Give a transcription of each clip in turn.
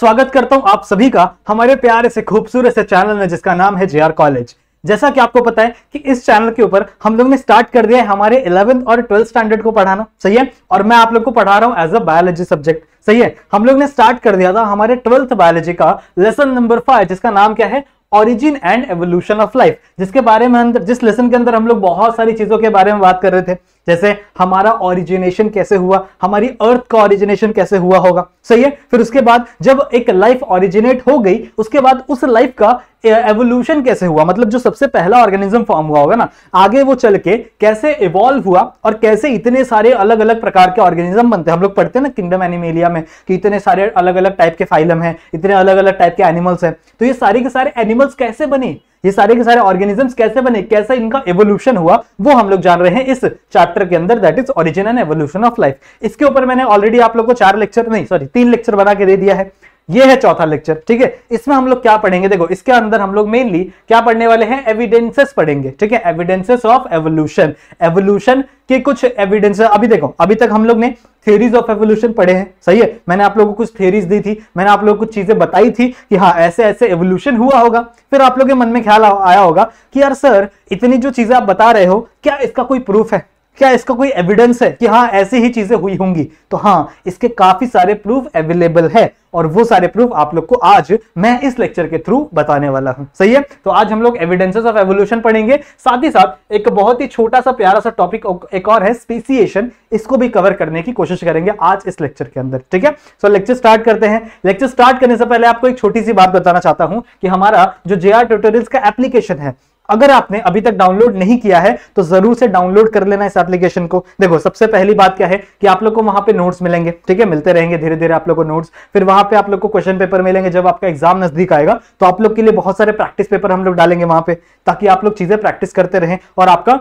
स्वागत करता हूं आप सभी का हमारे प्यारे से खूबसूरत से चैनल में जिसका नाम है जे कॉलेज जैसा कि आपको पता है कि इस चैनल के ऊपर हम लोग ने स्टार्ट कर दिया है हमारे इलेवंथ और ट्वेल्थ स्टैंडर्ड को पढ़ाना सही है और मैं आप लोग को पढ़ा रहा हूं एज अ बायोलॉजी सब्जेक्ट सही है हम लोग ने स्टार्ट कर दिया था हमारे ट्वेल्थ बायोलॉजी का लेसन नंबर फाइव जिसका नाम क्या है origin and evolution of life जिसके बारे में जिस लेसन के अंदर हम लोग बहुत सारी चीजों के बारे में बात कर रहे थे जैसे हमारा ओरिजिनेशन कैसे हुआ हमारी अर्थ का ओरिजिनेशन कैसे हुआ होगा सही है फिर उसके बाद जब एक लाइफ ओरिजिनेट हो गई उसके बाद उस लाइफ का एवोल्यूशन कैसे हुआ मतलब जो सबसे पहला ऑर्गेनिज्म फॉर्म हुआ होगा ना आगे वो चल के कैसे इवॉल्व हुआ और कैसे इतने सारे अलग अलग प्रकार के ऑर्गेनिज्म बनते हैं हम लोग पढ़ते हैं ना किंगडम एनिमेलिया में कि इतने सारे अलग अलग टाइप के फाइलम हैं इतने अलग अलग टाइप के एनिमल्स हैं तो ये सारे के सारे एनिमल्स कैसे बने ये सारे के सारे ऑर्गेनिजम्स कैसे बने कैसे इनका एवोल्यूशन हुआ वो हम लोग जान रहे हैं इस चैप्टर के अंदर that is origin and evolution of life इसके ऊपर मैंने ऑलरेडी आप लोग को चार लेक्चर नहीं सॉरी तीन लेक्चर बना के दे दिया है ये है चौथा लेक्चर ठीक है इसमें हम लोग क्या पढ़ेंगे देखो इसके अंदर हम लोग मेनली क्या पढ़ने वाले हैं एविडेंसेस पढ़ेंगे ठीक है एविडेंसेस ऑफ एवोल्यूशन एवोल्यूशन के कुछ एविडेंस अभी देखो अभी तक हम लोग ने थेरीज ऑफ एवोल्यूशन पढ़े हैं सही है मैंने आप लोगों को कुछ थेरीज दी थी मैंने आप लोगों को कुछ चीजें बताई थी कि हाँ ऐसे ऐसे एवोल्यूशन हुआ होगा फिर आप लोग के मन में ख्याल आया होगा कि यार सर इतनी जो चीजें आप बता रहे हो क्या इसका कोई प्रूफ है क्या इसका कोई एविडेंस है कि हाँ ऐसी ही चीजें हुई होंगी तो हाँ इसके काफी सारे प्रूफ अवेलेबल है और वो सारे प्रूफ आप लोग को आज मैं इस लेक्चर के थ्रू बताने वाला हूँ सही है तो आज हम लोग एविडेंसेस ऑफ एवोल्यूशन पढ़ेंगे साथ ही साथ एक बहुत ही छोटा सा प्यारा सा टॉपिक एक और है स्पेसिएशन इसको भी कवर करने की कोशिश करेंगे आज इस लेक्चर के अंदर ठीक है सो लेक्चर स्टार्ट करते हैं लेक्चर स्टार्ट करने से पहले आपको एक छोटी सी बात बताना चाहता हूँ कि हमारा जो जे आर का एप्लीकेशन है अगर आपने अभी तक डाउनलोड नहीं किया है तो जरूर से डाउनलोड कर लेना इस एप्लीकेशन को देखो सबसे पहली बात क्या है कि आप लोग को वहां पे नोट्स मिलेंगे ठीक है मिलते रहेंगे धीरे धीरे आप लोग को नोट्स फिर वहां पे आप लोग को क्वेश्चन पेपर मिलेंगे जब आपका एग्जाम नजदीक आएगा तो आप लोग के लिए बहुत सारे प्रैक्टिस पेपर हम लोग डालेंगे वहां पर ताकि आप लोग चीजें प्रैक्टिस करते रहें और आपका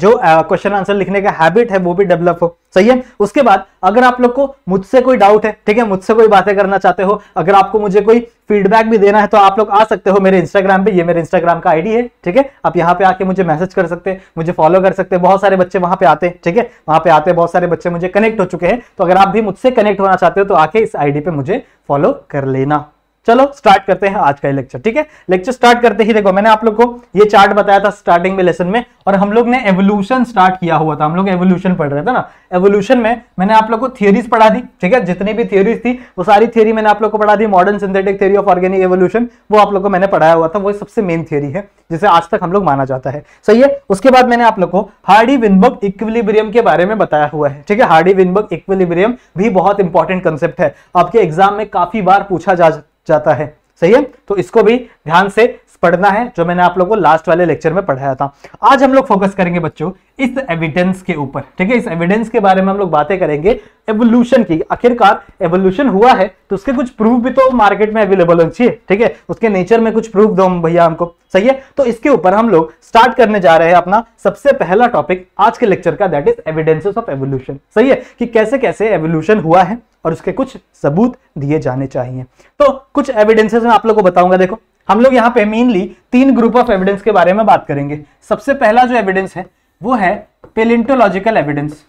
जो क्वेश्चन आंसर लिखने का हैबिट है वो भी डेवलप हो सही है उसके बाद अगर आप लोग को मुझसे कोई डाउट है ठीक है मुझसे कोई बातें करना चाहते हो अगर आपको मुझे कोई फीडबैक भी देना है तो आप लोग आ सकते हो मेरे इंस्टाग्राम पे ये मेरे इंस्टाग्राम का आईडी है ठीक है आप यहाँ पे आके मुझे मैसेज कर सकते हैं मुझे फॉलो कर सकते हैं बहुत सारे बच्चे वहां पे आते हैं ठीक है वहां पे आते बहुत सारे बच्चे मुझे कनेक्ट हो चुके हैं तो अगर आप भी मुझसे कनेक्ट होना चाहते हो तो आके इस आईडी पे मुझे फॉलो कर लेना चलो स्टार्ट करते हैं आज का लेक्चर ठीक है लेक्चर स्टार्ट करते ही देखो मैंने आप लोग को ये चार्ट बताया था स्टार्टिंग में लेसन में और हम लोग ने एवोल्यूशन स्टार्ट किया हुआ था हम लोग एवोल्यूशन पढ़ रहे थे ना एवोल्यूशन में मैंने आप लोग को थियोरीज पढ़ा दी ठीक है जितनी भी थियोरीज थी वो सारी थियोरी मैंने आप लोग को पढ़ा दी modern synthetic theory of organic evolution वो आप लोग को मैंने पढ़ाया हुआ था वो सबसे मेन थियोरी है जिसे आज तक हम लोग माना जाता है सही है उसके बाद मैंने आप लोग को हार्डी विनबर्ग इक्विलिब्रियम के बारे में बताया हुआ है ठीक है हार्डी विनबर्ग इक्विलिब्रियम भी बहुत इंपॉर्टेंट कंसेप्ट है आपके एग्जाम में काफी बार पूछा जा जाता है सही है तो इसको भी ध्यान से पढ़ना है जो मैंने आप लोगों को लास्ट वाले लेक्चर में पढ़ाया था आज हम लोग फोकस करेंगे बच्चों इस एविडेंस के ऊपर ठीक है इस एविडेंस के बारे में हम लोग बातें करेंगे एवोल्यूशन की आखिरकार एवोल्यूशन हुआ है तो उसके कुछ प्रूफ भी तो मार्केट में अवेलेबल होने चाहिए ठीक है उसके नेचर में कुछ प्रूफ दो भैया हमको सही है तो इसके ऊपर हम लोग स्टार्ट करने जा रहे हैं अपना सबसे पहला टॉपिक आज के लेक्चर का that is evidences of evolution सही है कि कैसे कैसे एवोल्यूशन हुआ है और उसके कुछ सबूत दिए जाने चाहिए तो कुछ एविडेंसेस मैं आप लोग को बताऊंगा देखो हम लोग यहाँ पे मेनली तीन ग्रुप ऑफ एविडेंस के बारे में बात करेंगे सबसे पहला जो एविडेंस है वो है पेलेंटोलॉजिकल एविडेंस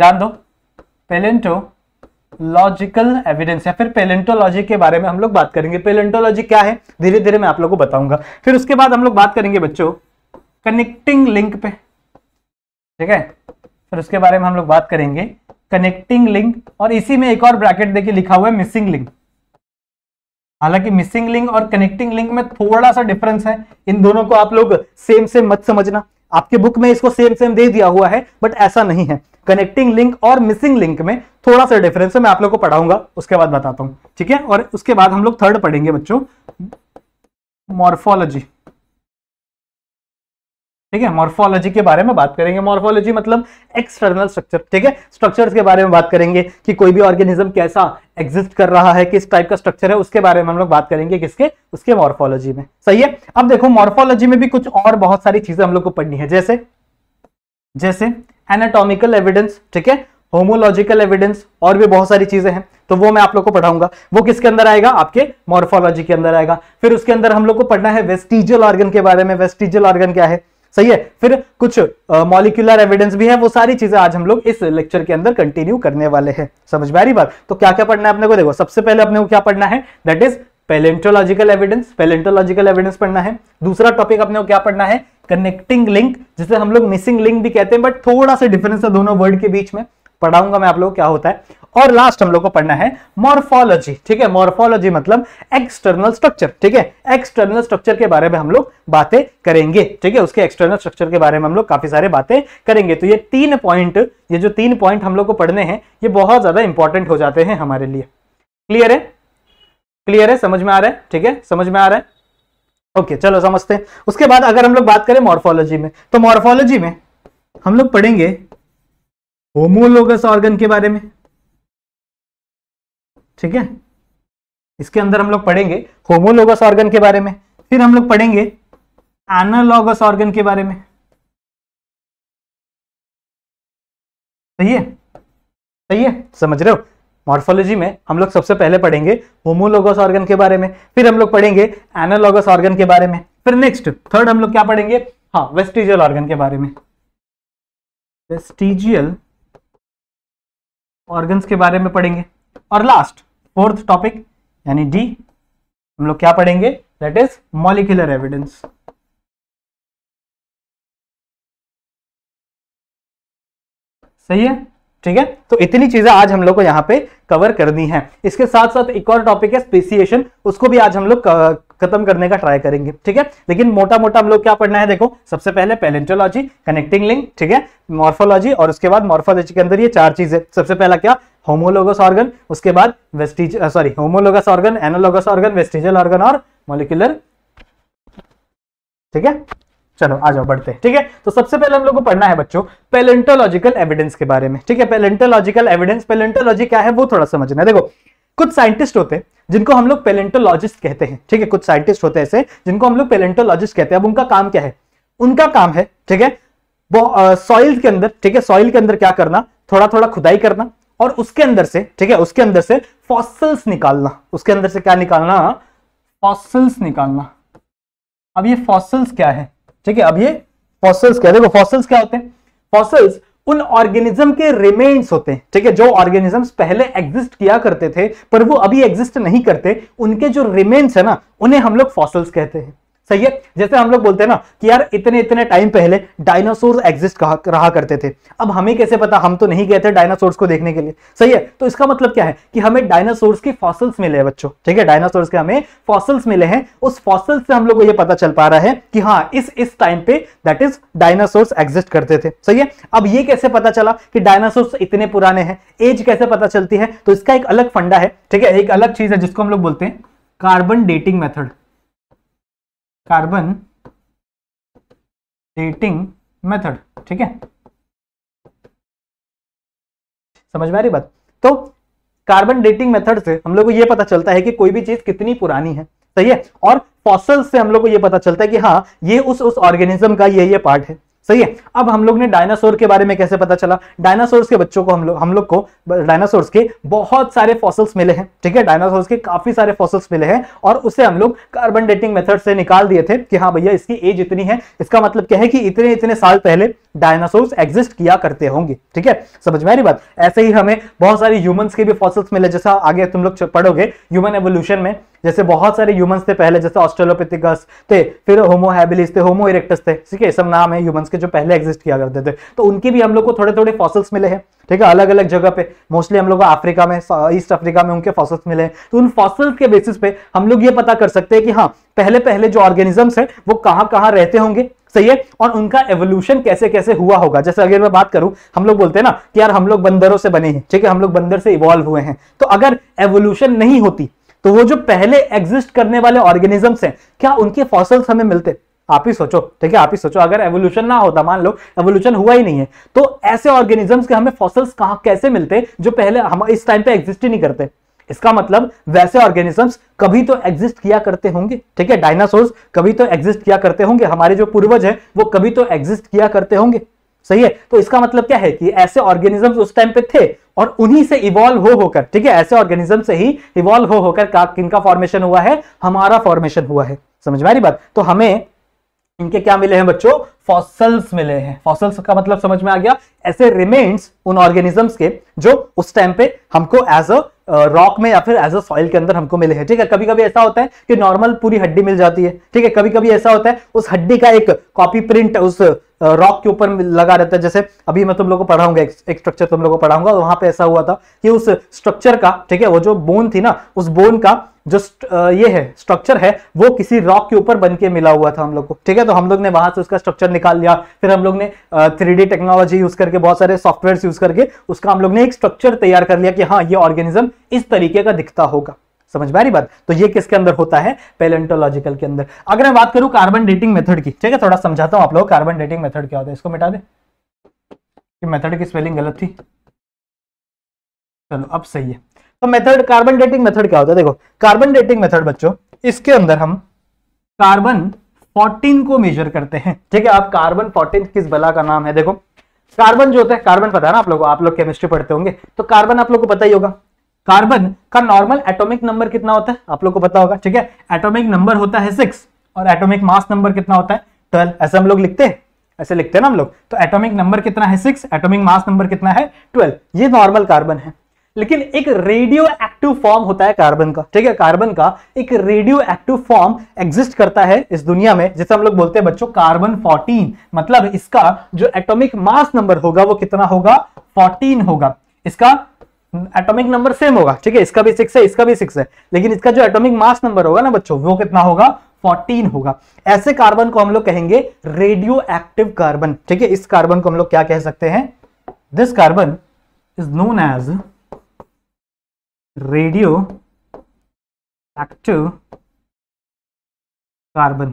जान दो पेलेंटोलॉजिकल एविडेंस या फिर पेलेंटोलॉजी के बारे में हम लोग बात करेंगे पेलेंटोलॉजी क्या है धीरे धीरे मैं आप लोगों को बताऊंगा फिर उसके बाद हम लोग बात करेंगे बच्चों कनेक्टिंग लिंक पे ठीक है फिर उसके बारे में हम लोग बात करेंगे कनेक्टिंग लिंक और इसी में एक और ब्रैकेट देखिए लिखा हुआ है मिसिंग लिंक हालांकि मिसिंग लिंक और कनेक्टिंग लिंक में थोड़ा सा डिफरेंस है इन दोनों को आप लोग सेम सेम मत समझना आपके बुक में इसको सेम सेम दे दिया हुआ है बट ऐसा नहीं है कनेक्टिंग लिंक और मिसिंग लिंक में थोड़ा सा डिफरेंस है मैं आप लोग को पढ़ाऊंगा उसके बाद बताता हूँ ठीक है और उसके बाद हम लोग थर्ड पढ़ेंगे बच्चों मॉर्फोलॉजी ठीक है मॉर्फोलॉजी के बारे में बात करेंगे मॉर्फोलॉजी मतलब एक्सटर्नल स्ट्रक्चर ठीक है स्ट्रक्चर्स के बारे में बात करेंगे कि कोई भी ऑर्गेनिज्म कैसा एग्जिस्ट कर रहा है किस टाइप का स्ट्रक्चर है उसके बारे में हम लोग बात करेंगे किसके उसके मॉर्फोलॉजी में सही है अब देखो मॉर्फोलॉजी में भी कुछ और बहुत सारी चीजें हम लोग को पढ़नी है जैसे जैसे एनाटोमिकल एविडेंस ठीक है होमोलॉजिकल एविडेंस और भी बहुत सारी चीजें हैं तो वो मैं आप लोग को पढ़ाऊंगा वो किसके अंदर आएगा आपके मॉर्फोलॉजी के अंदर आएगा फिर उसके अंदर हम लोग को पढ़ना है वेस्टिजियल ऑर्गन के बारे में वेस्टिजियल ऑर्गन क्या है सही है फिर कुछ मॉलिक्यूलर एविडेंस भी है वो सारी चीजें आज हम लोग इस लेक्चर के अंदर कंटिन्यू करने वाले हैं समझ में आ रही बात तो क्या क्या पढ़ना है अपने को देखो सबसे पहले अपने को क्या पढ़ना है that is paleontological evidence paleontological evidence पढ़ना है दूसरा टॉपिक अपने को क्या पढ़ना है कनेक्टिंग लिंक जिसे हम लोग मिसिंग लिंक भी कहते हैं बट थोड़ा सा डिफरेंस है दोनों वर्ड के बीच में पढ़ाऊंगा मैं आप लोग क्या होता है और लास्ट हम लोग को पढ़ना है मॉर्फोलॉजी ठीक है मॉर्फोलॉजी मतलब एक्सटर्नल स्ट्रक्चर ठीक है एक्सटर्नल स्ट्रक्चर के बारे में हम लोग बातें करेंगे ठीक है उसके एक्सटर्नल स्ट्रक्चर के बारे में हम लोग काफी सारे बातें करेंगे तो ये तीन पॉइंट ये जो तीन पॉइंट हम लोग को पढ़ने हैं ये बहुत ज्यादा इंपॉर्टेंट हो जाते हैं हमारे लिए क्लियर है क्लियर है समझ में आ रहा है ठीक है समझ में आ रहा है ओके चलो समझते हैं उसके बाद अगर हम लोग बात करें मॉर्फोलॉजी में तो मॉर्फोलॉजी में हम लोग पढ़ेंगे होमोलोगस ऑर्गन के बारे में ठीक है इसके अंदर हम लोग पढ़ेंगे होमोलोगस ऑर्गन के बारे में फिर हम लोग पढ़ेंगे एनालॉगस ऑर्गन के बारे में सही है सही है समझ रहे हो मॉर्फोलॉजी में हम लोग सबसे पहले पढ़ेंगे होमोलोगस ऑर्गन के बारे में फिर हम लोग पढ़ेंगे एनालॉगस ऑर्गन के बारे में फिर नेक्स्ट थर्ड हम लोग क्या पढ़ेंगे हाँ वेस्टिजियल ऑर्गन के बारे में वेस्टिजियल ऑर्गन्स के बारे में पढ़ेंगे और लास्ट फोर्थ टॉपिक यानी डी हम लोग क्या पढ़ेंगे दैट इज मॉलिकुलर एविडेंस सही है ठीक है तो इतनी चीजें आज हम लोग को यहाँ पे कवर करनी है इसके साथ साथ एक और टॉपिक है स्पेसिएशन उसको भी आज हम लोग खत्म करने का ट्राई करेंगे ठीक है लेकिन मोटा मोटा हम लोग क्या पढ़ना है देखो सबसे पहले पैलेंटोलॉजी कनेक्टिंग लिंक ठीक है मॉर्फोलॉजी और उसके बाद मॉर्फोलॉजी के अंदर ये चार चीजें सबसे पहला क्या होमोलोगस ऑर्गन उसके बाद vestige sorry homologous organ analogous organ vestigial organ और मोलिकुलर ठीक है चलो आ जाओ बढ़ते ठीक है तो सबसे पहले हम लोग को पढ़ना है बच्चों पेलेंटोलॉजिकल एविडेंस के बारे में ठीक है पेलेंटोलॉजिकल एविडेंस पेलेंटोलॉजी क्या है वो थोड़ा समझना है देखो कुछ साइंटिस्ट होते हैं जिनको हम लोग पेलेंटोलॉजिस्ट कहते हैं ठीक है कुछ साइंटिस्ट होते हैं ऐसे जिनको हम लोग पेलेंटोलॉजिस्ट कहते हैं अब उनका काम क्या है उनका काम है ठीक है वो सॉइल uh, के अंदर ठीक है सॉइल के अंदर क्या करना थोड़ा थोड़ा खुदाई करना और उसके अंदर से ठीक है उसके अंदर से फॉसिल्स निकालना उसके अंदर से क्या निकालना फॉसिल्स निकालना अब ये फॉसिल्स क्या है ठीक है अब ये फॉसिल्स क्या देखो फॉसिल्स क्या होते हैं फॉसिल्स उन ऑर्गेनिज्म के रिमेन्स होते हैं ठीक है जो ऑर्गेनिजम्स पहले एग्जिस्ट किया करते थे पर वो अभी एग्जिस्ट नहीं करते उनके जो रिमेन्स है ना उन्हें हम लोग फॉसिल्स कहते हैं सही है जैसे हम लोग बोलते हैं ना कि यार इतने इतने टाइम पहले डायनासोर एग्जिस्ट रहा करते थे अब हमें कैसे पता हम तो नहीं गए थे डायनासोर्स को देखने के लिए सही है तो इसका मतलब क्या है कि हमें डायनासोर्स के फॉसल्स मिले हैं बच्चों ठीक है डायनासोर्स के हमें फॉसल्स मिले हैं उस फॉसल्स से हम लोग को यह पता चल पा रहा है कि हाँ इस इस टाइम पे दैट इज डायनासोर्स एग्जिस्ट करते थे सही है अब ये कैसे पता चला कि डायनासोर्स इतने पुराने हैं एज कैसे पता चलती है तो इसका एक अलग फंडा है ठीक है एक अलग चीज है जिसको हम लोग बोलते हैं carbon dating method carbon dating method ठीक है समझ में आ रही बात तो कार्बन डेटिंग मेथड से हम लोग को यह पता चलता है कि कोई भी चीज कितनी पुरानी है सही है और फॉसल से हम लोग को यह पता चलता है कि हाँ ये उस उस ऑर्गेनिज्म का ये ये पार्ट है सही है अब हम लोग ने डायनासोर के बारे में कैसे पता चला डायनासोर के बच्चों को हम लोग हम लोग को डायनासोर के बहुत सारे फॉसल्स मिले हैं ठीक है डायनासोर के काफी सारे फॉसल्स मिले हैं और उसे हम लोग कार्बन डेटिंग मेथड से निकाल दिए थे कि हाँ भैया इसकी एज इतनी है इसका मतलब क्या है कि इतने इतने साल पहले डायनासोर्स एग्जिस्ट किया करते होंगे ठीक है समझ में आ रही बात ऐसे ही हमें बहुत सारे ह्यूमंस के भी फॉसिल्स मिले जैसा आगे तुम लोग पढ़ोगे ह्यूमन एवोल्यूशन में जैसे बहुत सारे ह्यूमंस थे पहले जैसे ऑस्ट्रेलोपिथिकस थे फिर होमोहेबिलिस थे होमो इरेक्टस थे ठीक है सब नाम है ह्यूमंस के जो पहले एग्जिस्ट किया करते थे तो उनके भी हम लोग को थोड़े थोड़े फॉसिल्स मिले हैं ठीक है अलग अलग जगह पे मोस्टली हम लोग अफ्रीका में ईस्ट अफ्रीका में उनके फॉसिल्स मिले हैं तो उन फॉसिल्स के बेसिस पे हम लोग ये पता कर सकते हैं कि हाँ पहले पहले जो ऑर्गेनिजम्स हैं वो कहाँ कहाँ रहते होंगे सही है और उनका एवोल्यूशन कैसे कैसे हुआ होगा जैसे अगर मैं बात करूं हम लोग बोलते हैं ना कि यार हम लोग बंदरों से बने हैं ठीक है हम लोग बंदर से इवॉल्व हुए हैं तो अगर एवोल्यूशन नहीं होती तो वो जो पहले एग्जिस्ट करने वाले ऑर्गेनिजम्स हैं क्या उनके फॉसल्स हमें मिलते आप ही सोचो ठीक है आप ही सोचो अगर एवोल्यूशन ना होता मान लो एवोल्यूशन हुआ ही नहीं है तो ऐसे ऑर्गेनिजम्स के हमें फॉसल्स कहा कैसे मिलते जो पहले हम इस टाइम पे एग्जिस्ट ही नहीं करते इसका मतलब वैसे ऑर्गेनिजम्स कभी तो एग्जिस्ट किया करते होंगे ठीक है डायनासोर्स कभी तो एग्जिस्ट किया करते होंगे हमारे जो पूर्वज हैं वो कभी तो एग्जिस्ट किया करते होंगे सही है तो इसका मतलब क्या है कि ऐसे ऑर्गेनिजम्स उस टाइम पे थे और उन्हीं से इवॉल्व हो होकर ठीक है ऐसे ऑर्गेनिज्म से ही इवॉल्व हो होकर किनका फॉर्मेशन हुआ है हमारा फॉर्मेशन हुआ है समझ में आ रही बात तो हमें इनके क्या मिले हैं बच्चों फॉसल्स मिले हैं फॉसल्स का मतलब समझ में आ गया ऐसे रिमेन्स उन ऑर्गेनिजम्स के जो उस टाइम पे हमको एज अ रॉक में या फिर एज अ सॉइल के अंदर हमको मिले हैं ठीक है कभी कभी ऐसा होता है कि नॉर्मल पूरी हड्डी मिल जाती है ठीक है कभी कभी ऐसा होता है उस हड्डी का एक कॉपी प्रिंट उस रॉक के ऊपर लगा रहता है जैसे अभी मैं तुम लोग को पढ़ाऊंगा एक, स्ट्रक्चर तुम लोग को पढ़ाऊंगा वहां पे ऐसा हुआ था कि उस स्ट्रक्चर का ठीक है वो जो बोन थी ना उस बोन का जो ये है स्ट्रक्चर है वो किसी रॉक के ऊपर बन के मिला हुआ था हम लोग को ठीक है तो हम लोग ने वहां से उसका स्ट्रक्चर निकाल लिया फिर हम लोग ने थ्री टेक्नोलॉजी यूज करके बहुत सारे सॉफ्टवेयर यूज करके उसका हम लोग ने एक स्ट्रक्चर तैयार कर लिया कि हाँ ये ऑर्गेनिज्म इस तरीके का दिखता होगा समझ में बात तो ये किसके अंदर होता है पेलेंटोलॉजिकल के अंदर अगर मैं बात करूं कार्बन डेटिंग मेथड की ठीक है थोड़ा समझाता हूं आप लोग कार्बन डेटिंग मेथड क्या होता है इसको मिटा दे मेथड की स्पेलिंग गलत थी चलो अब सही है तो मेथड कार्बन डेटिंग मेथड क्या होता है देखो कार्बन डेटिंग मेथड बच्चों इसके अंदर हम कार्बन 14 को मेजर करते हैं ठीक है आप कार्बन 14 किस बला का नाम है देखो कार्बन जो होता है कार्बन पता है ना आप लोगों आप लोग केमिस्ट्री पढ़ते होंगे तो कार्बन आप लोगों को पता ही होगा कार्बन का नॉर्मल एटॉमिक नंबर कितना होता है आप लोग को पता होगा ठीक है एटॉमिक नंबर होता है सिक्स और एटॉमिक मास नंबर कितना होता है ट्वेल्व ऐसे हम लोग लिखते हैं ऐसे लिखते हैं ना हम लोग तो एटॉमिक नंबर कितना है सिक्स एटॉमिक मास नंबर कितना है ट्वेल्व ये नॉर्मल कार्बन है लेकिन एक रेडियो एक्टिव फॉर्म होता है कार्बन का ठीक है कार्बन का एक रेडियो एक्टिव फॉर्म एग्जिस्ट करता है इस दुनिया में जिसे हम लोग बोलते हैं बच्चों कार्बन 14 मतलब इसका जो एटॉमिक मास नंबर होगा वो कितना होगा 14 होगा इसका एटॉमिक नंबर सेम होगा ठीक है इसका भी सिक्स है इसका भी सिक्स है लेकिन इसका जो एटॉमिक मास नंबर होगा ना बच्चों वो कितना होगा 14 होगा ऐसे कार्बन को हम लोग कहेंगे रेडियो एक्टिव कार्बन ठीक है इस कार्बन को हम लोग क्या कह सकते हैं this carbon is known as radio active carbon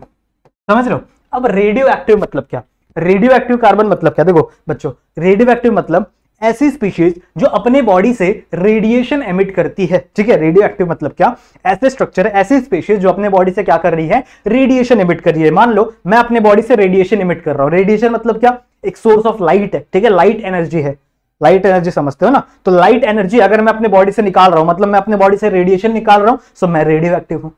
समझ लो अब रेडियो एक्टिव मतलब क्या रेडियो एक्टिव कार्बन मतलब क्या देखो बच्चों रेडियो एक्टिव मतलब ऐसी स्पीशीज जो अपने बॉडी से रेडिएशन एमिट करती है ठीक है रेडियो एक्टिव मतलब क्या ऐसे स्ट्रक्चर ऐसी स्पीशीज जो अपने बॉडी से क्या कर रही है रेडिएशन एमिट कर रही है मान लो मैं अपने बॉडी से रेडिएशन एमिट कर रहा हूं रेडिएशन मतलब क्या एक सोर्स ऑफ लाइट है ठीक है लाइट एनर्जी है लाइट एनर्जी समझते हो ना तो लाइट एनर्जी अगर मैं अपने बॉडी से निकाल रहा हूं मतलब मैं अपने बॉडी से रेडिएशन निकाल रहा हूं सो मैं रेडियो एक्टिव हूं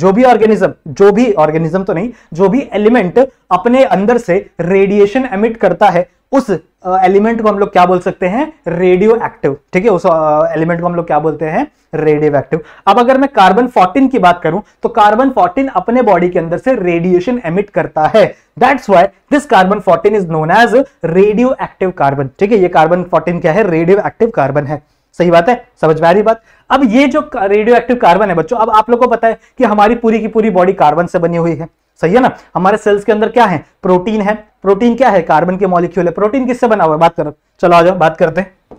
जो भी ऑर्गेनिज्म जो भी ऑर्गेनिज्म तो नहीं जो भी एलिमेंट अपने अंदर से रेडिएशन एमिट करता है उस एलिमेंट को हम लोग क्या बोल सकते हैं रेडियो एक्टिव ठीक है उस एलिमेंट को हम लोग क्या बोलते हैं रेडियो एक्टिव अब अगर मैं कार्बन 14 की बात करूं तो कार्बन 14 अपने बॉडी के अंदर से रेडिएशन एमिट करता है that's why this carbon 14 is known as radio active carbon ठीक है ये कार्बन 14 क्या है रेडियो एक्टिव कार्बन है सही बात है समझ में आ रही बात अब ये जो रेडियो एक्टिव कार्बन है बच्चों अब आप लोग को पता है कि हमारी पूरी की पूरी बॉडी कार्बन से बनी हुई है सही है ना हमारे सेल्स के अंदर क्या है प्रोटीन है प्रोटीन क्या है कार्बन के मॉलिक्यूल है प्रोटीन किससे बना हुआ है बात करो चलो आ जाओ बात करते हैं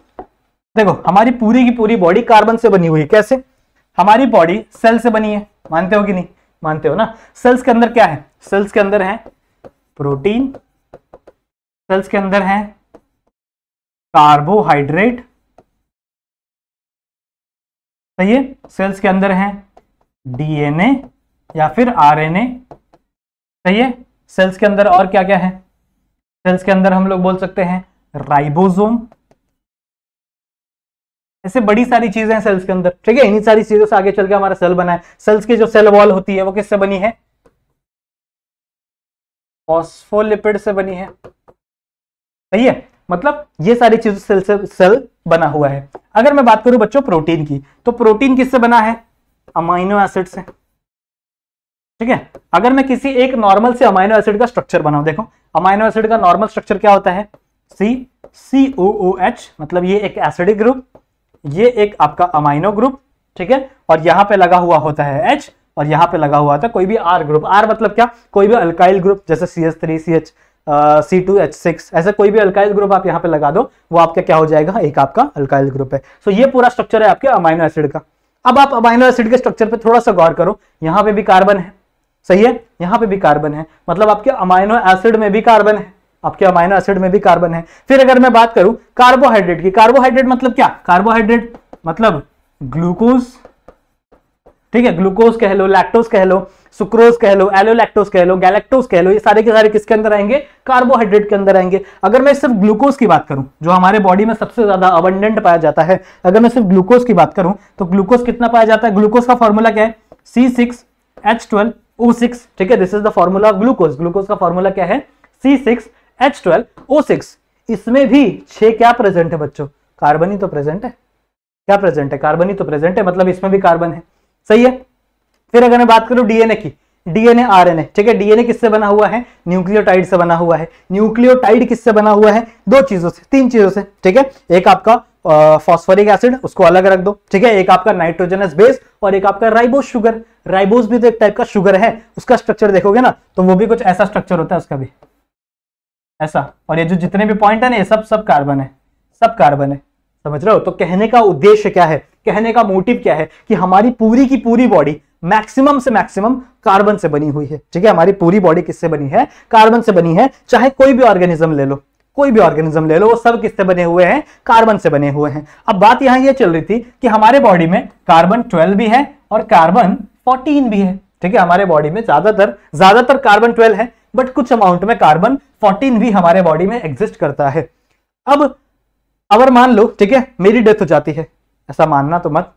देखो हमारी पूरी की पूरी बॉडी कार्बन से बनी हुई है कैसे हमारी बॉडी सेल से बनी है मानते हो कि नहीं मानते हो ना सेल्स के अंदर क्या है सेल्स के अंदर है प्रोटीन सेल्स के अंदर है कार्बोहाइड्रेट सही है सेल्स के अंदर है डीएनए या फिर आरएनए सही है सेल्स के अंदर और क्या क्या है सेल्स के अंदर हम लोग बोल सकते हैं राइबोसोम ऐसे बड़ी सारी चीजें हैं सेल्स के अंदर ठीक है इन्हीं सारी चीजों से आगे चल के हमारा सेल बना है सेल्स की जो सेल वॉल होती है वो किससे बनी है फॉस्फोलिपिड से बनी है सही है मतलब ये सारी चीजों सेल से सेल बना हुआ है अगर मैं बात करूं बच्चों प्रोटीन की तो प्रोटीन किससे बना है अमाइनो एसिड से ठीक है अगर मैं किसी एक नॉर्मल से अमाइनो एसिड का स्ट्रक्चर बनाऊं देखो अमाइनो एसिड का नॉर्मल स्ट्रक्चर क्या होता है सी सी ओ ओ एच मतलब ये एक एसिडिक ग्रुप ये एक आपका अमाइनो ग्रुप ठीक है और यहां पे लगा हुआ होता है एच और यहां पे लगा हुआ था कोई भी आर ग्रुप आर मतलब क्या कोई भी अल्काइल ग्रुप जैसे C S three C H C two H six ऐसे कोई भी अल्काइल ग्रुप आप यहां पे लगा दो वो आपका क्या हो जाएगा एक आपका अल्काइल ग्रुप है सो so, ये पूरा स्ट्रक्चर है आपके अमाइनो एसिड का अब आप अमाइनो एसिड के स्ट्रक्चर पे थोड़ा सा गौर करो यहां पे भी कार्बन है सही है यहां पे भी कार्बन है मतलब आपके अमाइनो एसिड में भी कार्बन है आपके अमाइनो एसिड में भी कार्बन है फिर अगर मैं बात करूं कार्बोहाइड्रेट की कार्बोहाइड्रेट मतलब क्या कार्बोहाइड्रेट मतलब ग्लूकोज ठीक है ग्लूकोज कह लो लैक्टोज कह लो सुक्रोज कह लो एलोलैक्टोज कह लो गैलेक्टोज कह लो ये सारे के सारे किसके अंदर आएंगे कार्बोहाइड्रेट के अंदर आएंगे अगर मैं सिर्फ ग्लूकोज की बात करूं जो हमारे बॉडी में सबसे ज्यादा अबंडेंट पाया जाता है अगर मैं सिर्फ ग्लूकोज की बात करूं तो ग्लूकोज कितना पाया जाता है ग्लूकोज का फॉर्मूला क्या है C six H twelve O six ठीक है this is the formula of glucose glucose का फॉर्मूला क्या है C six H twelve O six इसमें भी छह क्या प्रेजेंट है बच्चों कार्बन ही तो प्रेजेंट है क्या प्रेजेंट है कार्बन ही तो प्रेजेंट है मतलब इसमें भी कार्बन है सही है फिर अगर मैं बात करूं डीएनए की डीएनए आरएनए ठीक है डीएनए किससे बना हुआ है न्यूक्लियोटाइड से बना हुआ है न्यूक्लियोटाइड किससे बना हुआ है दो चीजों से तीन चीजों से ठीक है एक आपका फॉस्फोरिक एसिड उसको अलग रख दो ठीक है एक आपका नाइट्रोजनस बेस और एक आपका राइबो शुगर राइबोस भी तो एक टाइप का शुगर है उसका स्ट्रक्चर देखोगे ना तो वो भी कुछ ऐसा स्ट्रक्चर होता है उसका भी ऐसा और ये जो जितने भी पॉइंट है ना ये सब सब कार्बन है सब कार्बन है समझ रहे हो तो कहने का उद्देश्य क्या है कहने का मोटिव क्या है कि हमारी पूरी की पूरी बॉडी मैक्सिमम से मैक्सिमम कार्बन से बनी हुई है ठीक है हमारी पूरी बॉडी किससे बनी है कार्बन से बनी है चाहे कोई भी ऑर्गेनिज्म ले लो कोई भी ऑर्गेनिज्म ले लो वो सब किससे बने हुए हैं कार्बन से बने हुए हैं अब बात यहां ये यह चल रही थी कि हमारे बॉडी में कार्बन ट्वेल्व भी है और कार्बन फोर्टीन भी है ठीक है हमारे बॉडी में ज्यादातर ज्यादातर कार्बन ट्वेल्व है बट कुछ अमाउंट में कार्बन फोर्टीन भी हमारे बॉडी में एग्जिस्ट करता है अब अगर मान लो ठीक है मेरी डेथ हो जाती है ऐसा मानना तो मत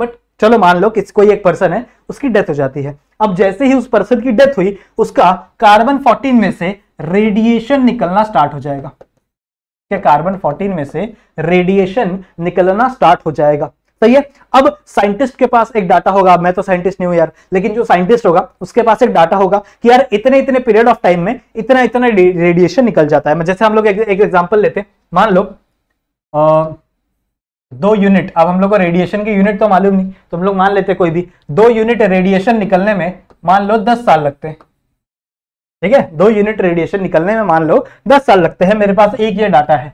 बट चलो मान लो कि कोई एक पर्सन है उसकी डेथ हो जाती है अब जैसे ही उस पर्सन की डेथ हुई उसका कार्बन फोर्टीन में से रेडिएशन निकलना स्टार्ट हो जाएगा क्या कार्बन फोर्टीन में से रेडिएशन निकलना स्टार्ट हो जाएगा सही है अब साइंटिस्ट के पास एक डाटा होगा मैं तो साइंटिस्ट नहीं हूं यार लेकिन जो साइंटिस्ट होगा उसके पास एक डाटा होगा कि यार इतने इतने पीरियड ऑफ टाइम में इतना इतना रेडिएशन निकल जाता है जैसे हम लोग एक एग्जाम्पल लेते मान लो आ, दो यूनिट अब हम लोग को रेडिएशन की यूनिट तो मालूम नहीं तो हम लोग मान लेते कोई भी दो यूनिट रेडिएशन निकलने में मान लो दस साल लगते हैं ठीक है दो यूनिट रेडिएशन निकलने में मान लो दस साल लगते हैं मेरे पास एक ये डाटा है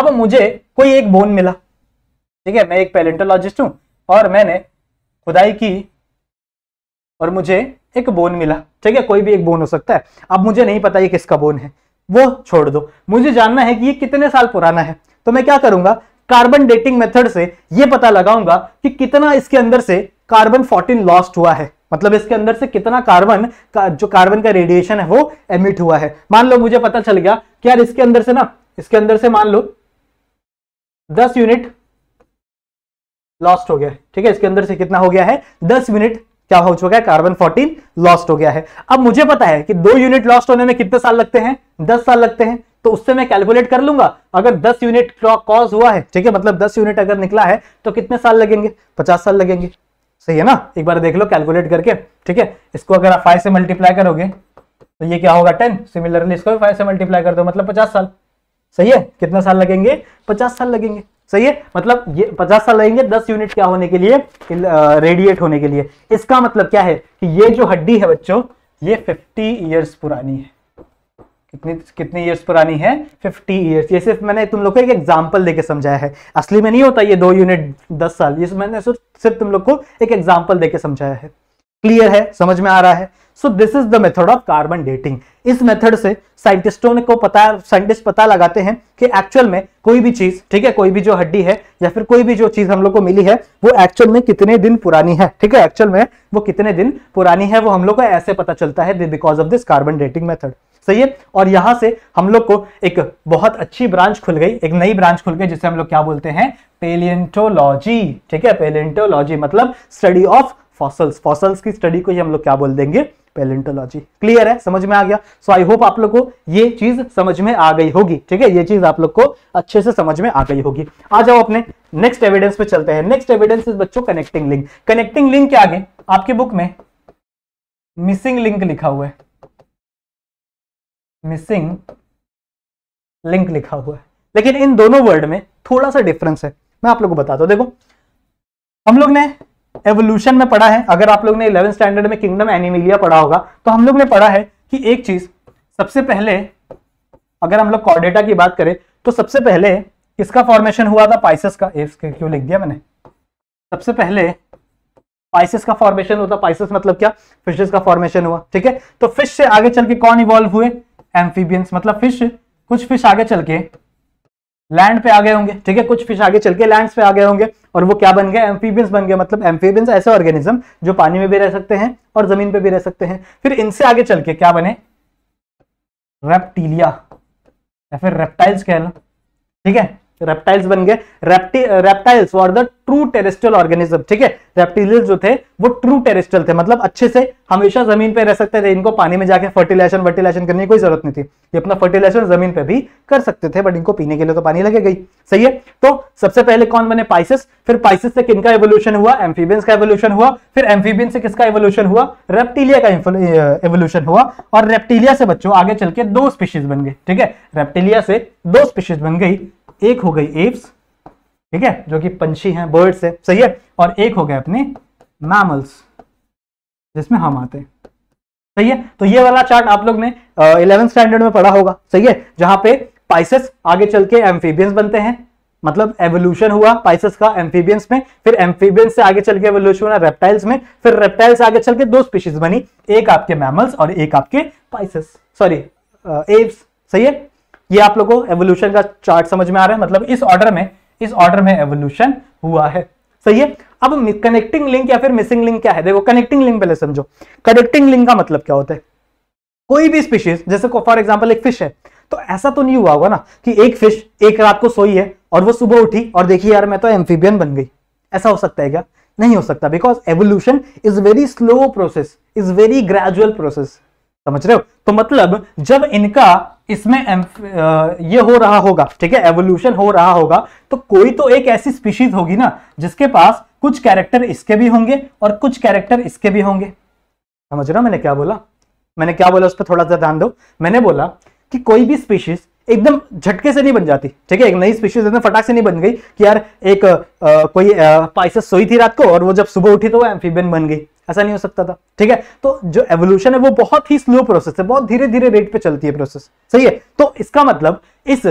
अब मुझे कोई एक बोन मिला ठीक है मैं एक पैलेंटोलॉजिस्ट हूँ और मैंने खुदाई की और मुझे एक बोन मिला ठीक है कोई भी एक बोन हो सकता है अब मुझे नहीं पता ये किसका बोन है वो छोड़ दो मुझे जानना है कि ये कितने साल पुराना है तो मैं क्या करूंगा कार्बन डेटिंग मेथड से ये पता लगाऊंगा कि कितना इसके अंदर से कार्बन 14 लॉस्ट हुआ है मतलब इसके अंदर से कितना कार्बन का, जो कार्बन का रेडिएशन है वो एमिट हुआ है मान लो मुझे पता चल गया कि यार इसके अंदर से ना इसके अंदर से मान लो दस यूनिट लॉस्ट हो गया ठीक है इसके अंदर से कितना हो गया है दस यूनिट क्या हो चुका है कार्बन फोर्टीन लॉस्ट हो गया है अब मुझे पता है कि दो यूनिट लॉस्ट होने में कितने साल लगते हैं दस साल लगते हैं तो उससे मैं कैलकुलेट कर लूंगा अगर 10 यूनिट कॉज हुआ है ठीक है मतलब 10 यूनिट अगर निकला है तो कितने साल लगेंगे 50 साल लगेंगे सही है ना एक बार देख लो कैलकुलेट करके ठीक है इसको अगर आप 5 से मल्टीप्लाई करोगे तो ये क्या होगा 10 सिमिलरली इसको भी 5 से मल्टीप्लाई कर दो मतलब 50 साल सही है कितने साल लगेंगे पचास साल लगेंगे सही है मतलब ये पचास साल लगेंगे दस यूनिट क्या होने के लिए रेडिएट होने के लिए इसका मतलब क्या है कि ये जो हड्डी है बच्चों ये फिफ्टी ईयर्स पुरानी है कितनी कितने ईयर्स पुरानी है फिफ्टी ईयर्स ये सिर्फ मैंने तुम लोग को एक एग्जाम्पल देके समझाया है असली में नहीं होता ये दो यूनिट दस साल ये मैंने सिर्फ तुम लोग को एक एग्जाम्पल देके समझाया है क्लियर है समझ में आ रहा है so this is the method of carbon dating इस मेथड से साइंटिस्टों ने को पता साइंटिस्ट पता लगाते हैं कि एक्चुअल में कोई भी चीज ठीक है कोई भी जो हड्डी है या फिर कोई भी जो चीज हम लोग को मिली है वो एक्चुअल में कितने दिन पुरानी है ठीक है एक्चुअल में वो कितने दिन पुरानी है वो हम लोग को ऐसे पता चलता है because of this carbon dating method सही है और यहां से हम लोग को एक बहुत अच्छी ब्रांच खुल गई एक नई ब्रांच खुल गई जिसे हम लोग क्या बोलते हैं पेलियंटोलॉजी ठीक है पेलियंटोलॉजी मतलब स्टडी ऑफ फॉसल्स फॉसल्स की स्टडी को ही हम लोग क्या बोल देंगे पेलेंटोलॉजी क्लियर है समझ में आ गया सो आई होप आप लोग को ये चीज समझ में आ गई होगी ठीक है ये चीज आप लोग को अच्छे से समझ में आ गई होगी आ जाओ अपने नेक्स्ट एविडेंस पे चलते हैं नेक्स्ट एविडेंस इज बच्चों कनेक्टिंग लिंक कनेक्टिंग लिंक के आगे आपकी बुक में मिसिंग लिंक लिखा हुआ है मिसिंग लिंक लिखा हुआ है लेकिन इन दोनों वर्ड में थोड़ा सा डिफरेंस है मैं आप लोग को बताता हूं देखो हम लोग ने एवोल्यूशन में पढ़ा है अगर आप लोग ने इलेवन स्टैंडर्ड में किंगडम एनिमिलिया पढ़ा होगा तो हम लोग ने पढ़ा है कि एक चीज सबसे पहले अगर हम लोग कॉर्डेटा की बात करें तो सबसे पहले किसका फॉर्मेशन हुआ था पाइसिस का एफ क्यों लिख दिया मैंने सबसे पहले पाइसिस का फॉर्मेशन होता पाइसिस मतलब क्या फिशेस का फॉर्मेशन हुआ ठीक है तो फिश से आगे चल के कौन इवॉल्व हुए एम्फीबियंस मतलब फिश कुछ फिश आगे चल के लैंड पे आ गए होंगे ठीक है कुछ फिश आगे चल के लैंड पे आ गए होंगे और वो क्या बन गया एम्फीबियंस बन गया मतलब एम्फीबियंस ऐसे ऑर्गेनिज्म जो पानी में भी रह सकते हैं और जमीन पे भी रह सकते हैं फिर इनसे आगे चल के क्या बने रेप्टीलिया या फिर रेप्टाइल्स कह लो ठीक है रेप्टाइल्स बन गए reptiles were the true terrestrial organism ठीक है रेप्टिलियस जो थे वो ट्रू टेरेस्ट्रियल थे मतलब अच्छे से हमेशा जमीन पे रह सकते थे इनको पानी में जाके फर्टिलाइजेशन वर्टिलाइजेशन करने की कोई जरूरत नहीं थी ये अपना फर्टिलाइजेशन जमीन पे भी कर सकते थे बट इनको पीने के लिए तो पानी लगे गई सही है तो सबसे पहले कौन बने पाइसिस फिर पाइसिस से किनका एवोल्यूशन हुआ एम्फीबियंस का एवोल्यूशन हुआ फिर एम्फीबियन से किसका एवोल्यूशन हुआ रेप्टीलिया का एवोल्यूशन हुआ और रेप्टीलिया से बच्चों आगे चल के दो स्पीशीज बन गए ठीक है रेप्टीलिया से दो स्पीशीज बन गई एक हो गई एप्स ठीक है जो कि पंछी हैं बर्ड्स है सही है और एक हो गए अपने मैमल्स जिसमें हम आते हैं सही है तो ये वाला चार्ट आप लोग ने इलेवेंथ स्टैंडर्ड में पढ़ा होगा सही है जहां पे पाइसेस आगे चल के एम्फीबियंस बनते हैं मतलब एवोल्यूशन हुआ पाइसेस का एम्फीबियंस में फिर एम्फीबियंस से आगे चल के एवोल्यूशन हुआ रेप्टाइल्स में फिर रेप्टाइल्स आगे चल के दो स्पीशीज बनी एक आपके मैमल्स और एक आपके पाइसेस सॉरी एप्स सही है ये आप लोगों को एवोल्यूशन का चार्ट समझ में आ रहा है मतलब इस ऑर्डर में इस ऑर्डर में एवोल्यूशन हुआ है सही है अब कनेक्टिंग लिंक या फिर मिसिंग लिंक क्या है देखो कनेक्टिंग लिंक पहले समझो कनेक्टिंग लिंक का मतलब क्या होता है कोई भी स्पीशीज जैसे फॉर एग्जाम्पल एक फिश है तो ऐसा तो नहीं हुआ होगा ना कि एक फिश एक रात को सोई है और वो सुबह उठी और देखिए यार मैं तो एम्फीबियन बन गई ऐसा हो सकता है क्या नहीं हो सकता because evolution is very slow process is very gradual process समझ रहे हो तो मतलब जब इनका इसमें ये हो रहा होगा ठीक है एवोल्यूशन हो रहा होगा तो कोई तो एक ऐसी स्पीशीज होगी ना जिसके पास कुछ कैरेक्टर इसके भी होंगे और कुछ कैरेक्टर इसके भी होंगे समझ रहा मैंने क्या बोला मैंने क्या बोला उस पर थोड़ा सा ध्यान दो मैंने बोला कि कोई भी स्पीशीज एकदम झटके से नहीं बन जाती ठीक है एक नई स्पीशीज एकदम फटाक से नहीं बन गई कि यार एक आ, कोई पाइस सोई थी रात को और वो जब सुबह उठी तो वो एम्फीबियन बन गई ऐसा नहीं हो सकता था ठीक है तो जो एवोल्यूशन है वो बहुत ही स्लो प्रोसेस है बहुत धीरे धीरे रेट पे चलती है प्रोसेस सही है तो इसका मतलब इस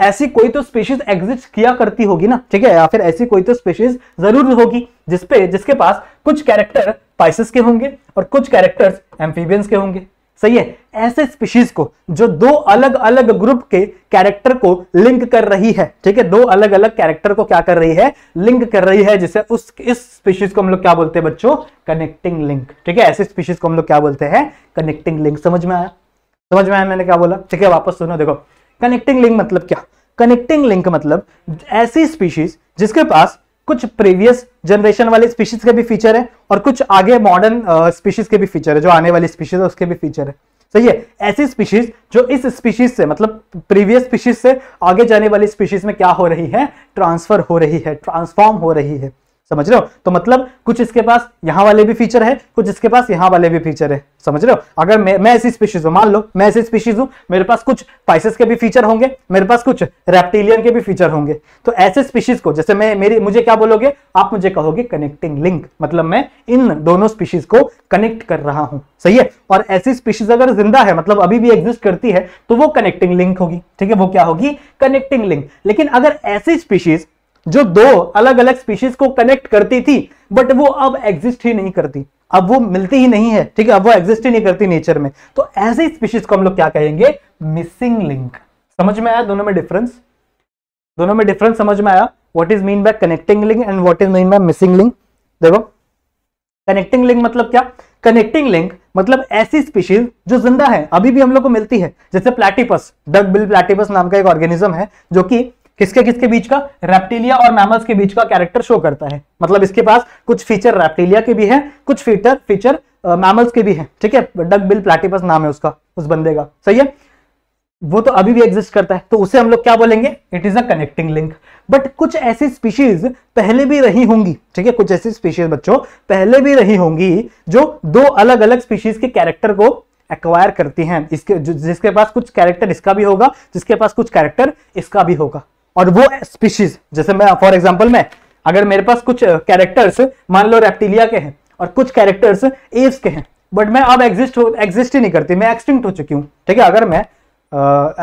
ऐसी कोई तो स्पेशीज एग्जिस्ट किया करती होगी ना ठीक है या फिर ऐसी कोई तो स्पेशीज जरूर होगी जिसपे जिसके पास कुछ कैरेक्टर पाइसिस के होंगे और कुछ कैरेक्टर्स एम्फीबियंस के होंगे सही है ऐसे स्पीशीज को जो दो अलग अलग ग्रुप के कैरेक्टर को लिंक कर रही है ठीक है दो अलग अलग कैरेक्टर को क्या कर रही है लिंक कर रही है जिसे उस इस स्पीशीज को हम लोग क्या बोलते हैं बच्चों कनेक्टिंग लिंक ठीक है ऐसे स्पीशीज को हम लोग क्या बोलते हैं कनेक्टिंग लिंक समझ में आया समझ में आया मैंने क्या बोला ठीक है वापस सुनो देखो कनेक्टिंग लिंक मतलब क्या कनेक्टिंग लिंक मतलब ऐसी स्पीशीज जिसके पास कुछ प्रीवियस जनरेशन वाले स्पीशीज के भी फीचर है और कुछ आगे मॉडर्न स्पीशीज के भी फीचर है जो आने वाली स्पीशीज है उसके भी फीचर है सही है ऐसी स्पीशीज जो इस स्पीशीज से मतलब प्रीवियस स्पीशीज से आगे जाने वाली स्पीशीज में क्या हो रही है ट्रांसफर हो रही है ट्रांसफॉर्म हो रही है समझ रहे हो तो मतलब कुछ इसके पास यहां वाले भी फीचर है कुछ इसके पास यहां वाले भी फीचर है समझ रहे हो अगर मैं ऐसी स्पीशीज हूं मान लो मैं ऐसी स्पीशीज हूं मेरे पास कुछ पाइसेस के भी फीचर होंगे मेरे पास कुछ रेप्टिलियन के भी फीचर होंगे तो ऐसे स्पीशीज को जैसे मैं मेरी मुझे क्या बोलोगे आप मुझे कहोगे कनेक्टिंग लिंक मतलब मैं इन दोनों स्पीशीज को कनेक्ट कर रहा हूं सही है और ऐसी स्पीशीज अगर जिंदा है मतलब अभी भी एग्जिस्ट करती है तो वो कनेक्टिंग लिंक होगी ठीक है वो क्या होगी कनेक्टिंग लिंक लेकिन अगर ऐसी स्पीशीज जो दो अलग अलग स्पीशीज को कनेक्ट करती थी बट वो अब एग्जिस्ट ही नहीं करती अब वो मिलती ही नहीं है ठीक है अब वो एग्जिस्ट ही नहीं करती नेचर में तो ऐसे स्पीशीज को हम लोग क्या कहेंगे मिसिंग लिंक समझ में आया दोनों में डिफरेंस दोनों में डिफरेंस समझ में आया what is mean by connecting link and what is mean by missing link देखो कनेक्टिंग लिंक मतलब क्या कनेक्टिंग लिंक मतलब ऐसी स्पीशीज जो जिंदा है अभी भी हम लोग को मिलती है जैसे प्लेटिपस डग बिल प्लेटिपस नाम का एक ऑर्गेनिज्म है जो कि किसके किसके बीच का रेप्टिलिया और मैमल्स के बीच का कैरेक्टर शो करता है मतलब इसके पास कुछ फीचर रेप्टिलिया के भी है कुछ फीचर फीचर मैमल्स के भी है ठीक है डग बिल प्लेटिपस नाम है उसका उस बंदे का सही है वो तो अभी भी एग्जिस्ट करता है तो उसे हम लोग क्या बोलेंगे it is a connecting link but कुछ ऐसी स्पीशीज पहले भी रही होंगी ठीक है कुछ ऐसी स्पीशीज बच्चों पहले भी रही होंगी जो दो अलग अलग स्पीशीज के कैरेक्टर को एक्वायर करती हैं इसके जिसके पास कुछ कैरेक्टर इसका भी होगा जिसके पास कुछ कैरेक्टर इसका भी होगा और वो स्पीशीज जैसे मैं फॉर एग्जाम्पल में अगर मेरे पास कुछ कैरेक्टर्स मान लो रेप्टिलिया के हैं और कुछ कैरेक्टर्स एव्स के हैं बट मैं अब एग्जिस्ट हो एग्जिस्ट ही नहीं करती मैं एक्सटिंक्ट हो चुकी हूँ ठीक है अगर मैं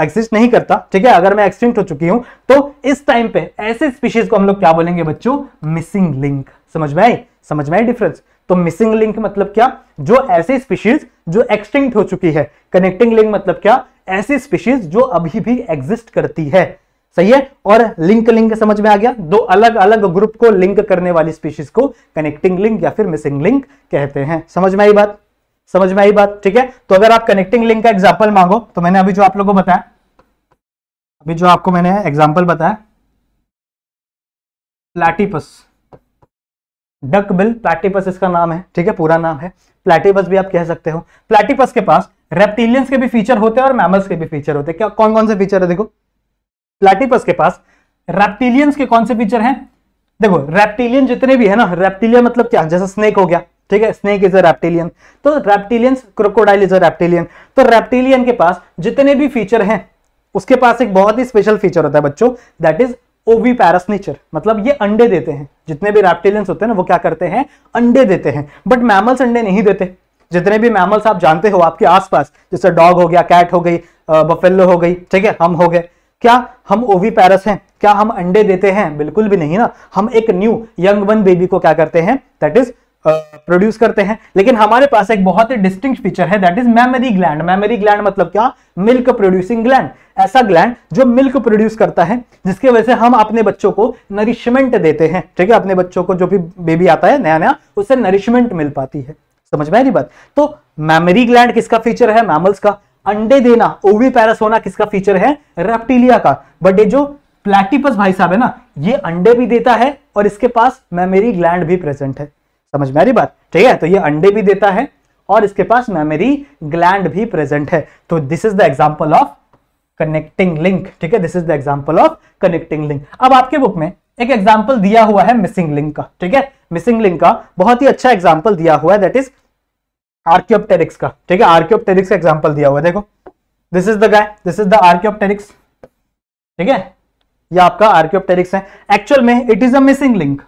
एग्जिस्ट नहीं करता ठीक है अगर मैं एक्सटिंक्ट हो चुकी हूँ तो इस टाइम पे ऐसे स्पीशीज को हम लोग क्या बोलेंगे बच्चों मिसिंग लिंक समझ में आई समझ में आई डिफरेंस तो मिसिंग लिंक मतलब क्या जो ऐसे स्पीशीज जो एक्सटिंक्ट हो चुकी है कनेक्टिंग लिंक मतलब क्या ऐसी स्पीशीज जो अभी भी एग्जिस्ट करती है सही है और लिंक लिंक समझ में आ गया दो अलग अलग ग्रुप को लिंक करने वाली स्पीशीज को कनेक्टिंग लिंक या फिर मिसिंग लिंक कहते हैं समझ में आई बात समझ में आई बात ठीक है तो अगर आप कनेक्टिंग लिंक का एग्जाम्पल मांगो तो मैंने अभी जो आप लोगों को बताया अभी जो आपको मैंने एग्जाम्पल बताया प्लेटिपस डक बिल प्लेटिपस इसका नाम है ठीक है पूरा नाम है प्लेटिपस भी आप कह सकते हो प्लेटिपस के पास रेप्टिलियंस के भी फीचर होते हैं और मैमल्स के भी फीचर होते हैं क्या कौन कौन से फीचर है देखो प्लेटिपस के पास रेप्टिलियंस के कौन से फीचर हैं देखो रेप्टिलियन जितने भी है ना रेप्टिलियन मतलब क्या जैसे स्नेक हो गया ठीक है स्नेक इज अ रेप्टिलियन तो reptilians crocodile is a reptilian तो रेप्टिलियन के पास जितने भी फीचर हैं उसके पास एक बहुत ही स्पेशल फीचर होता है बच्चों दैट इज ओवी पैरसनीचर मतलब ये अंडे देते हैं जितने भी रेप्टिलियंस होते हैं ना वो क्या करते हैं अंडे देते हैं बट मैमल्स अंडे नहीं देते जितने भी मैमल्स आप जानते हो आपके आसपास जैसे डॉग हो गया कैट हो गई बफेलो हो गई ठीक है हम हो गए क्या हम ओवी पैरस हैं क्या हम अंडे देते हैं बिल्कुल भी नहीं ना हम एक न्यू यंग वन बेबी को क्या करते हैं दैट इज प्रोड्यूस करते हैं लेकिन हमारे पास एक बहुत ही डिस्टिंग फीचर है that is mammary gland mammary gland मतलब क्या मिल्क प्रोड्यूसिंग ग्लैंड ऐसा ग्लैंड जो मिल्क प्रोड्यूस करता है जिसकी वजह से हम अपने बच्चों को नरिशमेंट देते हैं ठीक है अपने बच्चों को जो भी बेबी आता है नया नया उससे नरिशमेंट मिल पाती है समझ में आ रही बात तो मेमरी ग्लैंड किसका फीचर है मैमल्स का अंडे देना ओवरी पैरस होना किसका फीचर है रेप्टिलिया का बट ये जो प्लेटिपस भाई साहब है ना ये अंडे भी देता है और इसके पास मेमोरी ग्लैंड भी प्रेजेंट है समझ में आ रही बात ठीक है तो ये अंडे भी देता है और इसके पास मेमोरी ग्लैंड भी प्रेजेंट है तो this is the example of connecting link ठीक है this is the example of connecting link अब आपके बुक में एक एग्जाम्पल दिया हुआ है मिसिंग लिंक का ठीक है मिसिंग लिंक का बहुत ही अच्छा एग्जाम्पल दिया हुआ है दैट इज आर्क्योप्टेरिक्स का ठीक है आर्क्योप्टेरिक्स का एग्जाम्पल दिया हुआ है देखो this is the guy this is the archaeopteryx ठीक है ये आपका आर्क्योप्टेरिक्स है एक्चुअल में it is a missing link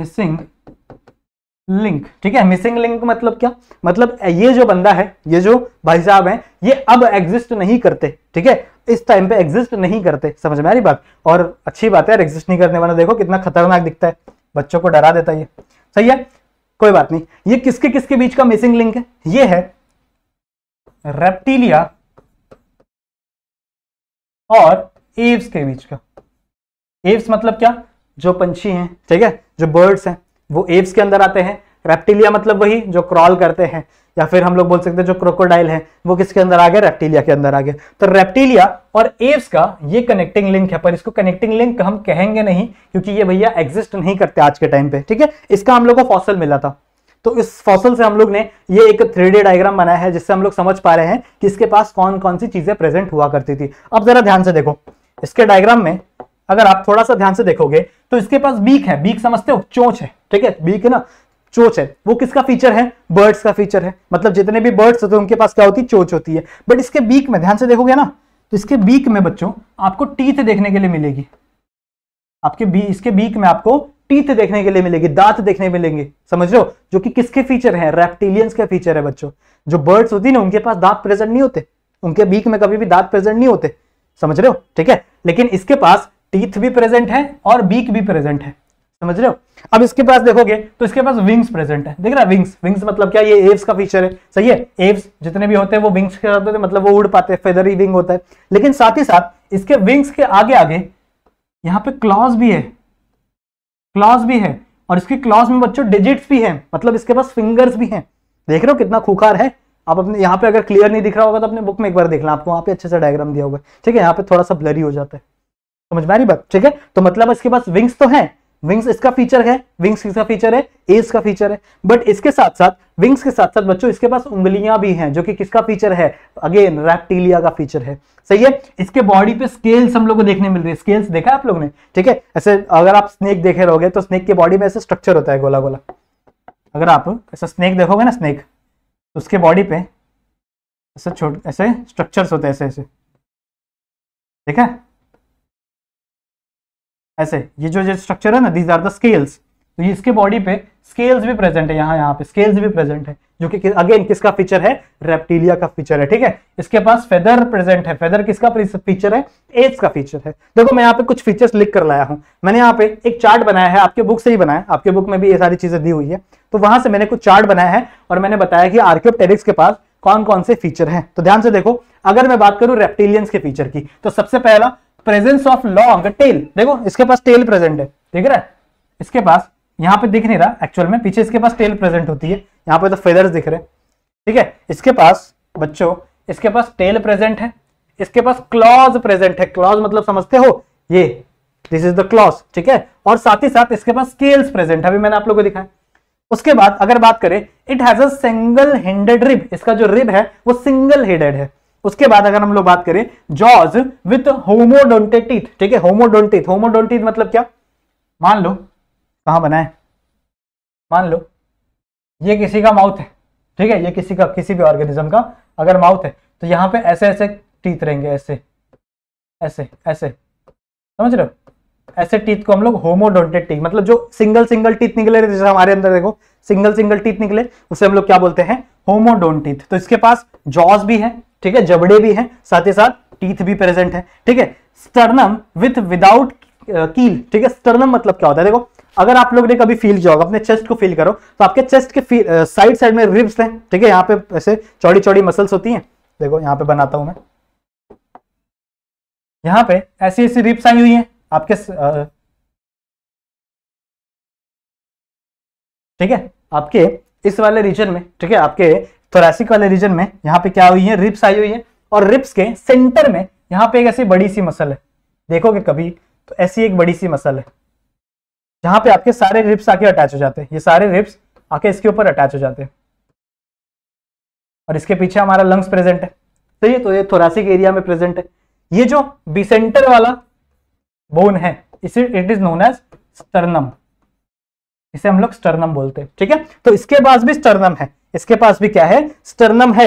missing link ठीक है मिसिंग लिंक मतलब क्या मतलब ये जो बंदा है ये जो भाई साहब हैं ये अब एग्जिस्ट नहीं करते ठीक है इस टाइम पे एग्जिस्ट नहीं करते समझ में आ रही बात और अच्छी बात है यार एग्जिस्ट नहीं करने वाला देखो कितना खतरनाक दिखता है बच्चों को डरा देता ये सही है कोई बात नहीं ये किसके किसके बीच का मिसिंग लिंक है ये है रेप्टीलिया और एव्स के बीच का एव्स मतलब क्या जो पंछी हैं ठीक है जो बर्ड्स हैं वो एव्स के अंदर आते हैं रेप्टिलिया मतलब वही जो क्रॉल करते हैं या फिर हम लोग बोल सकते हैं जो क्रोकोडाइल है वो किसके अंदर आ गया रेप्टिलिया के अंदर आ गया तो रेप्टिलिया और एव्स का ये कनेक्टिंग लिंक है पर इसको कनेक्टिंग लिंक हम कहेंगे नहीं क्योंकि ये भैया एग्जिस्ट नहीं करते आज के टाइम पे ठीक है इसका हम लोग को फॉसल मिला था तो इस फॉसल से हम लोग ने ये एक थ्री डी डायग्राम बनाया है जिससे हम लोग समझ पा रहे हैं कि इसके पास कौन कौन सी चीजें प्रेजेंट हुआ करती थी अब जरा ध्यान से देखो इसके डायग्राम में अगर आप थोड़ा सा ध्यान से देखोगे तो इसके पास बीक है बीक समझते हो चोंच है ठीक है बीक है ना चोच है वो किसका फीचर है बर्ड्स का फीचर है मतलब जितने भी बर्ड्स होते हैं उनके पास क्या होती है चोच होती है बट इसके बीक में ध्यान से देखोगे ना तो इसके बीक में बच्चों आपको टीथ देखने के लिए मिलेगी आपके बी इसके बीक में आपको टीथ देखने के लिए मिलेगी दांत देखने मिलेंगे समझ लो जो कि किसके फीचर है रेप्टिलियंस के फीचर है बच्चों जो बर्ड्स होती है ना उनके पास दांत प्रेजेंट नहीं होते उनके बीक में कभी भी दांत प्रेजेंट नहीं होते समझ रहे हो ठीक है लेकिन इसके पास टीथ भी प्रेजेंट है और बीक भी प्रेजेंट है समझ रहे हो अब इसके पास देखोगे तो इसके पास विंग्स प्रेजेंट है देख रहा विंग्स विंग्स मतलब क्या ये एव्स का फीचर है सही है एव्स जितने भी होते हैं वो विंग्स के साथ होते हैं मतलब वो उड़ पाते हैं फेदरी विंग होता है लेकिन साथ ही साथ इसके विंग्स के आगे आगे यहाँ पे क्लॉज भी है क्लॉज भी है और इसके क्लॉज में बच्चों डिजिट्स भी हैं मतलब इसके पास फिंगर्स भी हैं देख रहे हो कितना खुखार है आप अपने यहाँ पे अगर क्लियर नहीं दिख रहा होगा तो अपने बुक में एक बार देख लें आपको वहाँ पे अच्छे से डायग्राम दिया होगा ठीक है यहाँ पे थोड़ा सा ब्लरी हो जाता है समझ में आ रही बात ठीक है तो मतलब इसके पास विंग्स तो हैं विंग्स इसका फीचर है विंग्स किसका फीचर है एज का फीचर है बट इसके साथ साथ विंग्स के साथ साथ बच्चों इसके पास उंगलियां भी हैं जो कि किसका फीचर है अगेन रैप्टीलिया का फीचर है सही है इसके बॉडी पे स्केल्स हम लोग को देखने मिल रही है स्केल्स देखा है आप लोगों ने ठीक है ऐसे अगर आप स्नेक देखे रहोगे तो स्नेक के बॉडी में ऐसे स्ट्रक्चर होता है गोला गोला अगर आप ऐसा स्नेक देखोगे ना स्नेक तो उसके बॉडी पे ऐसे छोटे ऐसे स्ट्रक्चर होते हैं ऐसे ऐसे ठीक है ऐसे ये जो स्ट्रक्चर है ना दीज आर द स्केल्स तो ये इसके बॉडी पे स्केल्स भी प्रेजेंट है यहाँ यहाँ पे स्केल्स भी प्रेजेंट है जो कि अगेन किसका फीचर है रेप्टीलिया का फीचर है ठीक है इसके पास फेदर प्रेजेंट है फेदर किसका फीचर है एज का फीचर है देखो मैं यहाँ पे कुछ फीचर्स लिख कर लाया हूँ मैंने यहाँ पे एक चार्ट बनाया है आपके बुक से ही बनाया आपके बुक में भी ये सारी चीजें दी हुई है तो वहां से मैंने कुछ चार्ट बनाया है और मैंने बताया कि आर्क्योप्टेरिक्स के पास कौन कौन से फीचर है तो ध्यान से देखो अगर मैं बात करूं रेप्टिलियंस के फीचर की तो सबसे पहला प्रेजेंस ऑफ लॉन्ग टेल देखो इसके पास टेल प्रेजेंट है ठीक है इसके पास यहाँ पे दिख नहीं रहा एक्चुअल में पीछे इसके पास टेल प्रेजेंट होती है यहाँ पे तो फेदर्स दिख रहे ठीक है इसके पास बच्चों इसके पास टेल प्रेजेंट है इसके पास क्लॉज प्रेजेंट है क्लॉज मतलब समझते हो ये दिस इज द क्लॉज ठीक है और साथ ही साथ इसके पास स्केल्स प्रेजेंट है अभी मैंने आप लोगों को दिखाया उसके बाद अगर बात करें it has a single headed rib इसका जो रिब है वो सिंगल हेडेड है उसके बाद अगर हम लोग बात करें जॉज विथ होमोडोंटेटिथ ठीक है होमोडोंटिथ होमोडोंटिथ मतलब क्या मान लो कहा बनाए मान लो ये किसी का माउथ है ठीक है ये किसी का किसी भी ऑर्गेनिज्म का अगर माउथ है तो यहां पे ऐसे ऐसे टीथ रहेंगे ऐसे ऐसे ऐसे समझ रहे हो ऐसे टीथ को हम लोग होमोडोंटेड टीथ मतलब जो सिंगल सिंगल टीथ निकले जैसे हमारे अंदर देखो सिंगल सिंगल टीथ निकले उसे हम लोग क्या बोलते हैं होमोडोन टीथ तो इसके पास जॉस भी है ठीक है जबड़े भी हैं साथ ही साथ टीथ भी प्रेजेंट है ठीक है स्टर्नम विथ विदाउट कील ठीक है स्टर्नम मतलब क्या होता है देखो अगर आप लोग ने कभी फील किया होगा अपने चेस्ट को फील करो तो आपके चेस्ट के साइड साइड में रिब्स हैं ठीक है यहाँ पे ऐसे चौड़ी चौड़ी मसल्स होती हैं देखो यहाँ पे बनाता हूं मैं यहाँ पे ऐसी ऐसी रिब्स आई हुई हैं आपके ठीक है आपके इस वाले रीजन में ठीक है आपके थोरासिक वाले रीजन में यहाँ पे क्या हुई है रिप्स आई हुई है और रिप्स के सेंटर में यहाँ पे एक ऐसी बड़ी सी मसल है देखोगे कभी तो ऐसी एक बड़ी सी मसल है जहाँ पे आपके सारे रिप्स आके अटैच हो जाते हैं ये सारे रिप्स आके इसके ऊपर अटैच हो जाते हैं और इसके पीछे हमारा लंग्स प्रेजेंट है सही ये तो ये थोरासिक एरिया में प्रेजेंट है ये जो बी सेंटर वाला बोन है इसे it is known as sternum इसे हम लोग स्टर्नम बोलते हैं ठीक है तो इसके पास भी स्टर्नम है इसके पास भी क्या है स्टर्नम है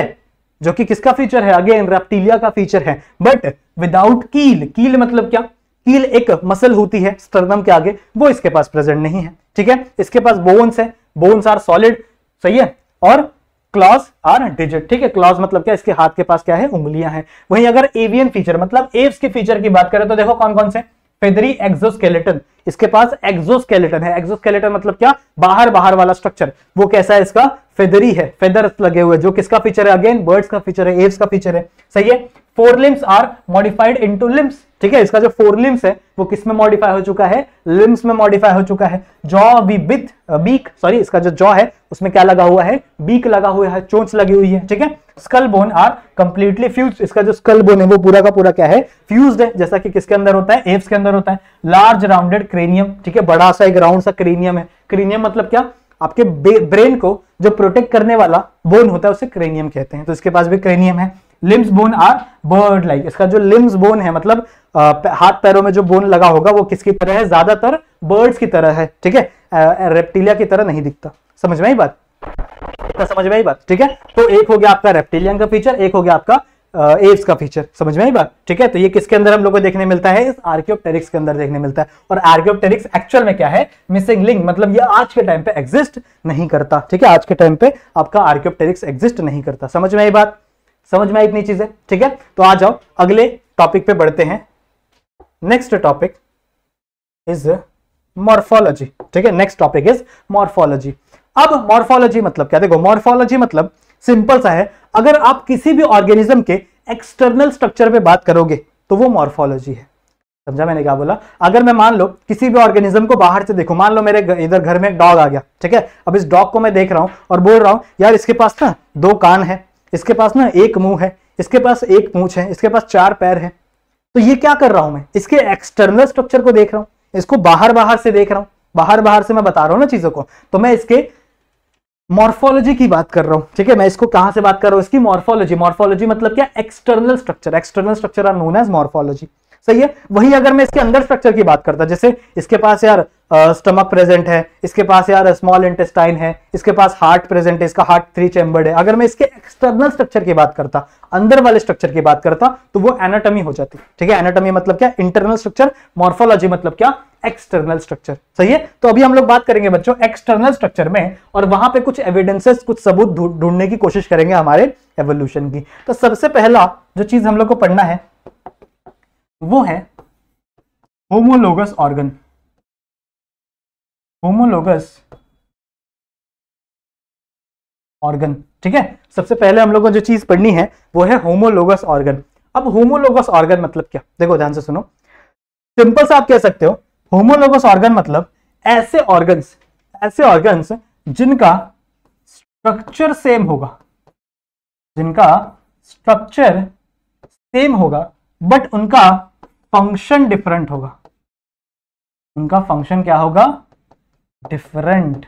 जो कि किसका फीचर है अगेन रेप्टीलिया का फीचर है बट विदाउट कील कील मतलब क्या कील एक मसल होती है स्टर्नम के आगे वो इसके पास प्रेजेंट नहीं है ठीक है इसके पास बोन्स है बोन्स आर सॉलिड सही है और क्लॉज आर डिजिट ठीक है क्लॉज मतलब क्या इसके हाथ के पास क्या है उंगलियां हैं वहीं अगर एवियन फीचर मतलब एव्स के फीचर की बात करें तो देखो कौन कौन से फेदरी एक्सोस्केलेटन इसके पास एक्सोस्केलेटन है एक्सोस्केलेटन मतलब क्या बाहर बाहर वाला स्ट्रक्चर वो कैसा है इसका फेदरी है फेदर लगे हुए जो किसका फीचर है अगेन बर्ड्स का फीचर है एव्स का फीचर है सही है fore limbs are modified into limbs ठीक है इसका जो फोर लिम्स है वो किस में मॉडिफाई हो चुका है लिम्स में मॉडिफाई हो चुका है जॉ वी बिथ बीक सॉरी इसका जो जॉ है उसमें क्या लगा हुआ है बीक लगा हुआ है चोंच लगी हुई है ठीक है skull bone are completely fused इसका जो स्कल बोन है वो पूरा का पूरा क्या है फ्यूज है जैसा कि किसके अंदर होता है एप्स के अंदर होता है लार्ज राउंडेड क्रेनियम ठीक है बड़ा सा एक राउंड सा क्रेनियम है क्रेनियम मतलब क्या आपके ब्रेन को जो प्रोटेक्ट करने वाला बोन होता है उसे क्रेनियम कहते हैं तो इसके पास भी क्रेनियम है limbs bone are bird like इसका जो लिम्स बोन है मतलब आ, हाथ पैरों में जो बोन लगा होगा वो किसकी तरह है ज्यादातर बर्ड्स की तरह है ठीक है रेप्टिलिया की तरह नहीं दिखता समझ में ही बात आपका समझ में आई बात ठीक है तो एक हो गया आपका रेप्टिलियन का फीचर एक हो गया आपका एप्स का फीचर समझ में आई बात ठीक है तो ये किसके अंदर हम लोग को देखने मिलता है इस आर्क्योप्टेरिक्स के अंदर देखने मिलता है और आर्क्योप्टेरिक्स एक्चुअल में क्या है मिसिंग लिंक मतलब ये आज के टाइम पे एग्जिस्ट नहीं करता ठीक है आज के टाइम पे आपका आर्क्योप्टेरिक्स एग्जिस्ट नहीं करता समझ में आई बात समझ में आई इतनी चीजें ठीक है तो आ जाओ अगले टॉपिक पे बढ़ते हैं नेक्स्ट टॉपिक इज मॉर्फोलॉजी ठीक है नेक्स्ट टॉपिक इज मॉर्फोलॉजी अब मॉर्फोलॉजी मतलब क्या देखो मॉर्फोलॉजी मतलब सिंपल सा है अगर आप किसी भी ऑर्गेनिज्म के एक्सटर्नल स्ट्रक्चर पे बात करोगे तो वो मॉर्फोलॉजी है समझा मैंने क्या बोला अगर मैं मान लो किसी भी ऑर्गेनिज्म को बाहर से देखो मान लो मेरे इधर घर में एक डॉग आ गया ठीक है अब इस डॉग को मैं देख रहा हूँ और बोल रहा हूँ यार इसके पास ना दो कान है इसके पास ना एक मुंह है इसके पास एक पूछ है इसके पास चार पैर है तो ये क्या कर रहा हूं मैं इसके एक्सटर्नल स्ट्रक्चर को देख रहा हूं इसको बाहर बाहर से देख रहा हूं बाहर बाहर से मैं बता रहा हूं ना चीजों को तो मैं इसके मॉर्फोलॉजी की बात कर रहा हूं ठीक है मैं इसको कहां से बात कर रहा हूं इसकी मॉर्फोलॉजी मॉर्फोलॉजी मतलब क्या external structure external structure are known as morphology सही है वही अगर मैं इसके अंदर स्ट्रक्चर की बात करता जैसे इसके पास यार स्टमक प्रेजेंट है इसके पास यार स्मॉल इंटेस्टाइन है इसके पास हार्ट प्रेजेंट है इसका हार्ट थ्री चैम्बर्ड है अगर मैं इसके एक्सटर्नल स्ट्रक्चर की बात करता अंदर वाले स्ट्रक्चर की बात करता तो वो एनाटॉमी हो जाती ठीक है एनाटॉमी मतलब क्या इंटरनल स्ट्रक्चर मॉर्फोलॉजी मतलब क्या एक्सटर्नल स्ट्रक्चर सही है तो अभी हम लोग बात करेंगे बच्चों एक्सटर्नल स्ट्रक्चर में और वहां पे कुछ एविडेंसेस कुछ सबूत ढूंढने की कोशिश करेंगे हमारे एवोल्यूशन की तो सबसे पहला जो चीज हम लोग को पढ़ना है वो है होमोलोगस ऑर्गन होमोलोगस ऑर्गन ठीक है सबसे पहले हम लोग को जो चीज पढ़नी है वो है होमोलोगस ऑर्गन अब होमोलोगस ऑर्गन मतलब क्या देखो ध्यान से सुनो सिंपल से आप कह सकते हो होमोलोगस ऑर्गन मतलब ऐसे ऑर्गन्स ऐसे ऑर्गन्स जिनका स्ट्रक्चर सेम होगा जिनका स्ट्रक्चर सेम होगा बट उनका फंक्शन डिफरेंट होगा उनका फंक्शन क्या होगा डिफरेंट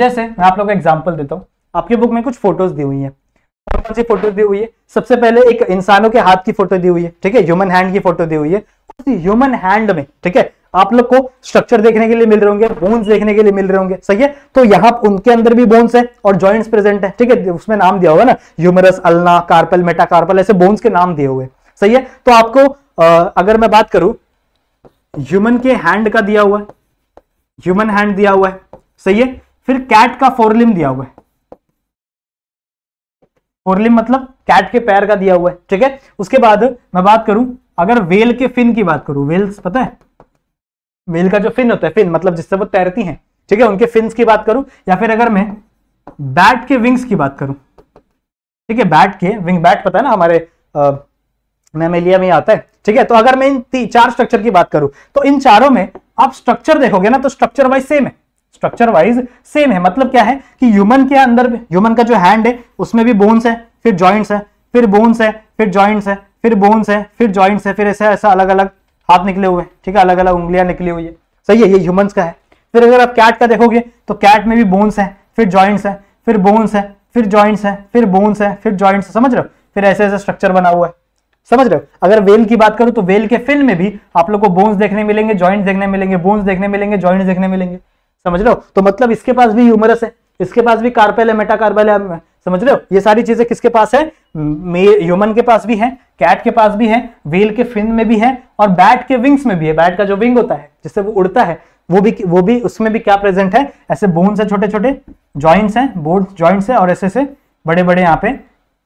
जैसे मैं आप लोग को एग्जाम्पल देता हूँ आपकी बुक में कुछ फोटोज दी हुई है कौन सी फोटो दी हुई है सबसे पहले एक इंसानों के हाथ की फोटो दी हुई है ठीक है ह्यूमन हैंड की फोटो दी हुई है उस ह्यूमन हैंड में ठीक है आप लोग को स्ट्रक्चर देखने के लिए मिल रहे होंगे बोन्स देखने के लिए मिल रहे होंगे सही है तो यहाँ उनके अंदर भी बोन्स है और जॉइंट्स प्रेजेंट है ठीक है उसमें नाम दिया होगा ना ह्यूमरस अल्ना कार्पल मेटाकार्पल ऐसे बोन्स के नाम दिए हुए सही है तो आपको आ, अगर मैं बात करूं ह्यूमन के हैंड का दिया हुआ ह्यूमन हैंड दिया हुआ है सही है फिर कैट का फोरलिम दिया हुआ है फोरलिम मतलब कैट के पैर का दिया हुआ है ठीक है उसके बाद मैं बात करूं अगर वेल के फिन की बात करूं वेल्स पता है वेल का जो फिन होता है फिन मतलब जिससे वो तैरती हैं ठीक है उनके फिन की बात करूं या फिर अगर मैं बैट के विंग्स की बात करूं ठीक है बैट के विंग बैट पता है ना हमारे आ, मेमेलिया में आता है ठीक है तो अगर मैं इन चार स्ट्रक्चर की बात करूं तो इन चारों में आप स्ट्रक्चर देखोगे ना तो स्ट्रक्चर वाइज सेम है स्ट्रक्चर वाइज सेम है मतलब क्या है कि ह्यूमन के अंदर ह्यूमन का जो हैंड है उसमें भी बोन्स है फिर ज्वाइंट्स है फिर बोन्स है फिर ज्वाइंट्स है फिर बोन्स है फिर ज्वाइंट्स है फिर ऐसा ऐसा अलग अलग हाथ निकले हुए ठीक है अलग अलग उंगलियां निकली हुई है सही है ये ह्यूमन्स का है फिर अगर आप कैट का देखोगे तो कैट में भी बोन्स है फिर ज्वाइंट्स है फिर बोन्स है फिर ज्वाइंट्स है फिर बोन्स है फिर ज्वाइंट्स समझ रहे हो फिर ऐसे ऐसे स्ट्रक्चर बना हुआ है समझ रहे हो अगर वेल की बात करूं तो वेल के फिन में भी आप लोग को बोन्स देखने मिलेंगे ज्वाइंट देखने मिलेंगे बोन्स देखने मिलेंगे ज्वाइंट देखने मिलेंगे समझ रहे हो तो मतलब इसके पास भी ह्यूमरस है इसके पास भी कार्पेल है मेटाकार्पेल है समझ रहे हो ये सारी चीजें किसके पास है ह्यूमन के पास भी है कैट के पास भी है वेल के फिन में भी है और बैट के विंग्स में भी है बैट का जो विंग होता है जिससे वो उड़ता है वो भी वो भी उसमें भी क्या प्रेजेंट है ऐसे बोन्स है छोटे छोटे ज्वाइंट्स हैं बोन्स ज्वाइंट्स है और ऐसे ऐसे बड़े बड़े यहाँ पे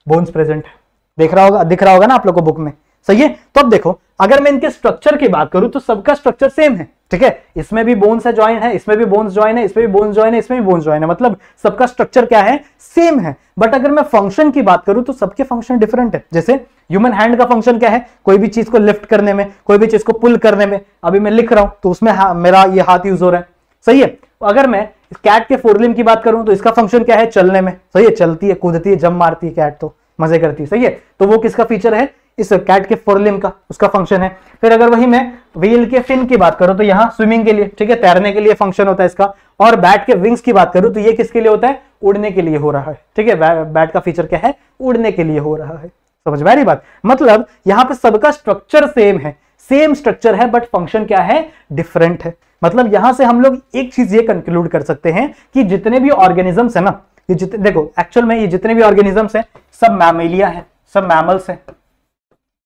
बोन्स प्रेजेंट है देख रहा होगा दिख रहा होगा ना आप लोग को बुक में सही है तो अब देखो अगर मैं इनके स्ट्रक्चर की बात करूं तो सबका स्ट्रक्चर सेम है ठीक है इसमें भी बोन्स है ज्वाइन है इसमें भी बोन्स ज्वाइन है इसमें भी बोन्स ज्वाइन है इसमें भी बोन्स ज्वाइन है मतलब सबका स्ट्रक्चर क्या है सेम है बट अगर मैं फंक्शन की बात करूं तो सबके फंक्शन डिफरेंट है जैसे ह्यूमन हैंड का फंक्शन क्या है कोई भी चीज को लिफ्ट करने में कोई भी चीज को पुल करने में अभी मैं लिख रहा हूं तो उसमें हाँ, मेरा ये हाथ यूज हो रहा है सही है अगर मैं कैट के फोरलिम की बात करूं तो इसका फंक्शन क्या है चलने में सही है चलती है कूदती है जम मारती है कैट तो मजे करती है सही है तो वो किसका फीचर है इस कैट के फोरलिम का उसका फंक्शन है फिर अगर वही मैं व्हील के फिन की बात करूं तो यहाँ स्विमिंग के लिए ठीक है तैरने के लिए फंक्शन होता है इसका और बैट के विंग्स की बात करूं तो ये किसके लिए होता है उड़ने के लिए हो रहा है ठीक है बैट का फीचर क्या है उड़ने के लिए हो रहा है समझ में बात मतलब यहाँ पे सबका स्ट्रक्चर सेम है सेम स्ट्रक्चर है बट फंक्शन क्या है डिफरेंट है मतलब यहां से हम लोग एक चीज ये कंक्लूड कर सकते हैं कि जितने भी ऑर्गेनिजम्स है ना ये जितने देखो एक्चुअल में ये जितने भी ऑर्गेनिजम्स हैं सब मैमेलिया है सब मैमल्स हैं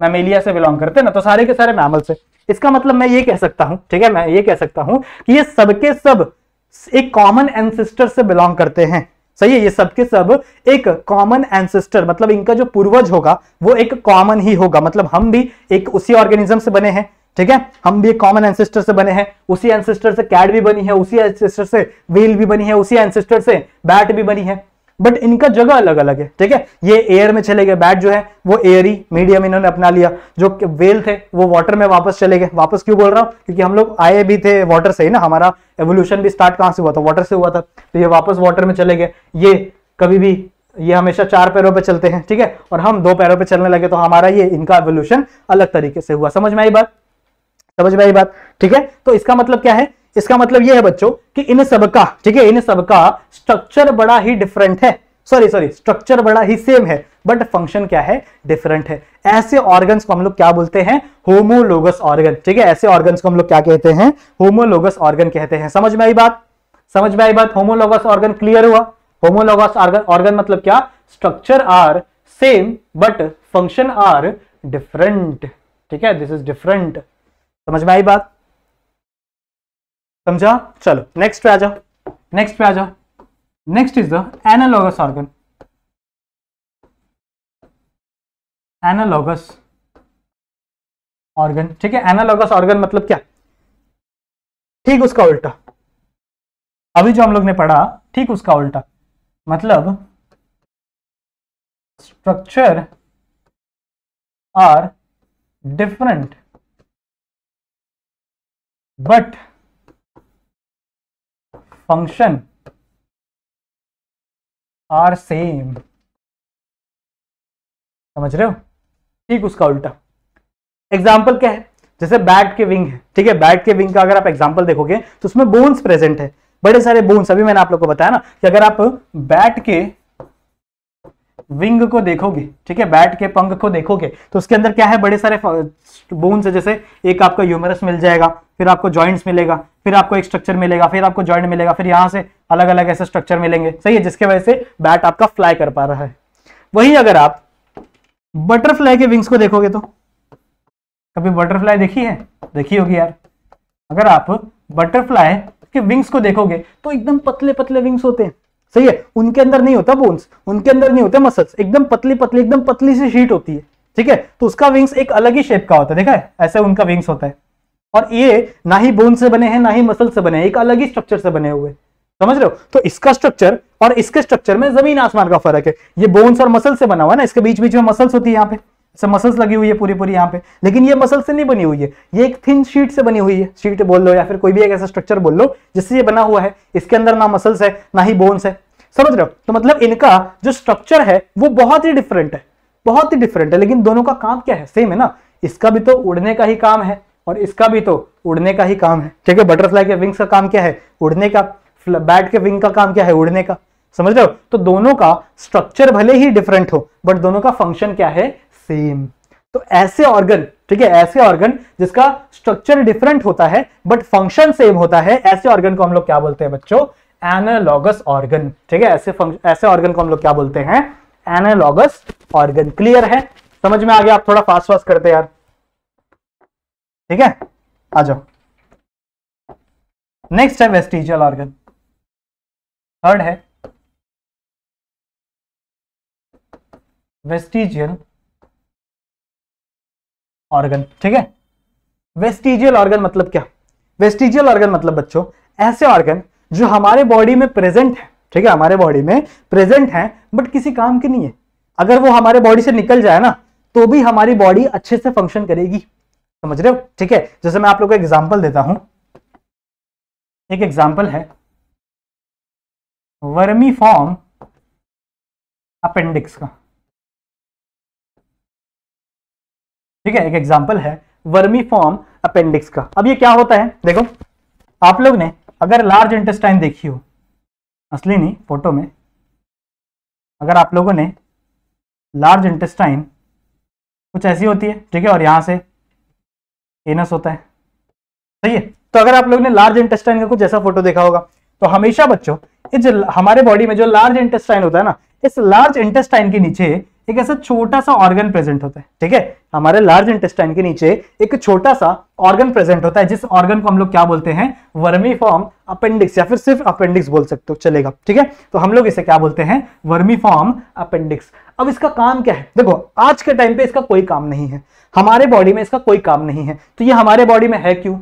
मैमेलिया से बिलोंग करते हैं ना तो सारे के सारे मैमल्स हैं इसका मतलब मैं ये कह सकता हूं ठीक है मैं ये कह सकता हूं कि ये सबके सब एक कॉमन एनसेस्टर से बिलोंग करते हैं सही है ये सबके सब एक कॉमन एनसेस्टर मतलब इनका जो पूर्वज होगा वो एक कॉमन ही होगा मतलब हम भी एक उसी ऑर्गेनिज्म से बने हैं ठीक है हम भी एक कॉमन एंसेस्टर से बने हैं उसी एंसेस्टर से कैड भी बनी है उसी एंसेस्टर से व्हील भी बनी है उसी एंसेस्टर से बैट भी बनी है बट इनका जगह अलग अलग है ठीक है ये एयर में चले गए बैट जो है वो ही मीडियम इन्होंने अपना लिया जो वेल थे वो वाटर में वापस चले गए वापस क्यों बोल रहा हूँ क्योंकि हम लोग आए भी थे वाटर से ही ना हमारा एवोल्यूशन भी स्टार्ट कहाँ से हुआ था वाटर से हुआ था तो ये वापस वाटर में चले गए ये कभी भी ये हमेशा चार पैरों पर चलते हैं ठीक है और हम दो पैरों पर चलने लगे तो हमारा ये इनका एवोल्यूशन अलग तरीके से हुआ समझ में आई बात समझ में आई बात ठीक है तो इसका मतलब क्या है इसका मतलब यह है बच्चों कि इन सबका ठीक है इन सबका स्ट्रक्चर बड़ा ही डिफरेंट है सॉरी सॉरी स्ट्रक्चर बड़ा ही सेम है बट फंक्शन क्या है डिफरेंट है ऐसे ऑर्गन्स को हम लोग क्या बोलते हैं होमोलोगस ऑर्गन ठीक है ऐसे ऑर्गन्स को हम लोग क्या कहते हैं होमोलोगस ऑर्गन कहते हैं समझ में आई बात समझ में आई बात होमोलोगस ऑर्गन क्लियर हुआ होमोलोगस ऑर्गन ऑर्गन मतलब क्या structure are same but function are different ठीक है दिस इज डिफरेंट समझ में आई बात समझा चलो नेक्स्ट पे आ जाओ नेक्स्ट पे आ जाओ next is the analogous organ analogous organ ठीक है एनालॉगस ऑर्गन मतलब क्या ठीक उसका उल्टा अभी जो हम लोग ने पढ़ा ठीक उसका उल्टा मतलब structure are different but function are same समझ रहे हो ठीक उसका उल्टा एग्जाम्पल क्या है जैसे बैट के विंग है ठीक है बैट के विंग का अगर आप एग्जाम्पल देखोगे तो उसमें बोन्स प्रेजेंट है बड़े सारे बोन्स अभी मैंने आप लोग को बताया ना कि अगर आप बैट के विंग को देखोगे ठीक है बैट के पंख को देखोगे तो उसके अंदर क्या है बड़े सारे बोन्स है जैसे एक आपका यूमरस मिल जाएगा फिर आपको जॉइंट्स मिलेगा फिर आपको एक स्ट्रक्चर मिलेगा फिर आपको जॉइंट मिलेगा फिर यहाँ से अलग अलग ऐसे स्ट्रक्चर मिलेंगे सही है जिसके वजह से बैट आपका फ्लाई कर पा रहा है वही अगर आप बटरफ्लाई के विंग्स को देखोगे तो कभी बटरफ्लाई देखी है देखी होगी यार अगर आप बटरफ्लाई के विंग्स को देखोगे तो एकदम पतले पतले विंग्स होते हैं सही है उनके अंदर नहीं होता बोन्स उनके अंदर नहीं होते मसल्स एकदम पतली पतली एकदम पतली सी शीट होती है ठीक है तो उसका विंग्स एक अलग ही शेप का होता है देखा है ऐसे उनका विंग्स होता है और ये ना ही बोन से बने हैं ना ही मसल से बने हैं एक अलग ही स्ट्रक्चर से बने हुए समझ रहे हो तो इसका स्ट्रक्चर और इसके स्ट्रक्चर में जमीन आसमान का फर्क है ये बोन्स और मसल से बना हुआ है ना इसके बीच बीच में मसल्स होती है यहाँ पे से मसल्स लगी हुई है पूरी पूरी यहाँ पे लेकिन ये मसल से नहीं बनी हुई है ये एक थिन शीट से बनी हुई है शीट बोल लो या फिर कोई भी एक ऐसा स्ट्रक्चर बोल लो जिससे ये बना हुआ है इसके अंदर ना मसल्स है ना ही बोन्स है समझ रहे हो तो मतलब इनका जो स्ट्रक्चर है वो बहुत ही डिफरेंट है बहुत ही डिफरेंट है लेकिन दोनों का काम क्या है सेम है ना इसका भी तो उड़ने का ही काम है और इसका भी तो उड़ने का ही काम है ठीक है बटरफ्लाई के विंग्स का काम क्या है उड़ने का बैट के विंग का काम क्या है उड़ने का समझ रहे हो तो दोनों का स्ट्रक्चर भले ही डिफरेंट हो बट दोनों का फंक्शन क्या है सेम तो ऐसे ऑर्गन ठीक है ऐसे ऑर्गन जिसका स्ट्रक्चर डिफरेंट होता है बट फंक्शन सेम होता है ऐसे ऑर्गन को हम लोग क्या बोलते हैं बच्चों एनालॉगस ऑर्गन ठीक है ऐसे ऐसे ऑर्गन को हम लोग क्या बोलते हैं एनालॉगस ऑर्गन क्लियर है समझ में आ गया आप थोड़ा फास्ट फास्ट करते यार ठीक है आ जाओ नेक्स्ट है वेस्टिजियल ऑर्गन थर्ड है वेस्टिजियल ऑर्गन ठीक है वेस्टिजियल ऑर्गन मतलब क्या वेस्टिजियल ऑर्गन मतलब बच्चों ऐसे ऑर्गन जो हमारे बॉडी में प्रेजेंट है ठीक है हमारे बॉडी में प्रेजेंट है बट किसी काम के नहीं है अगर वो हमारे बॉडी से निकल जाए ना तो भी हमारी बॉडी अच्छे से फंक्शन करेगी समझ रहे हो ठीक है जैसे मैं आप लोगों को एग्जाम्पल देता हूं एक एग्जाम्पल है वर्मी फॉर्म अपेंडिक्स का ठीक है एक एग्जाम्पल है वर्मी फॉर्म अपेंडिक्स का अब ये क्या होता है देखो आप लोग ने अगर लार्ज इंटेस्टाइन देखी हो असली नहीं फोटो में अगर आप लोगों ने लार्ज इंटेस्टाइन कुछ ऐसी होती है ठीक है और यहां से एनस होता है सही है तो अगर आप लोगों ने लार्ज इंटेस्टाइन का कुछ ऐसा फोटो देखा होगा तो हमेशा बच्चों इस हमारे बॉडी में जो लार्ज इंटेस्टाइन होता है ना इस लार्ज इंटेस्टाइन के नीचे एक ऐसा छोटा सा ऑर्गन प्रेजेंट होता है ठीक है हमारे लार्ज इंटेस्टाइन के नीचे एक छोटा सा ऑर्गन प्रेजेंट होता है जिस ऑर्गन को हम लोग क्या बोलते हैं वर्मी फॉर्म अपेंडिक्स या फिर सिर्फ अपेंडिक्स बोल सकते हो चलेगा ठीक है तो हम लोग इसे क्या बोलते हैं वर्मी फॉर्म अपेंडिक्स अब इसका काम क्या है देखो आज के टाइम पे इसका कोई काम नहीं है हमारे बॉडी में इसका कोई काम नहीं है तो ये हमारे बॉडी में है क्यों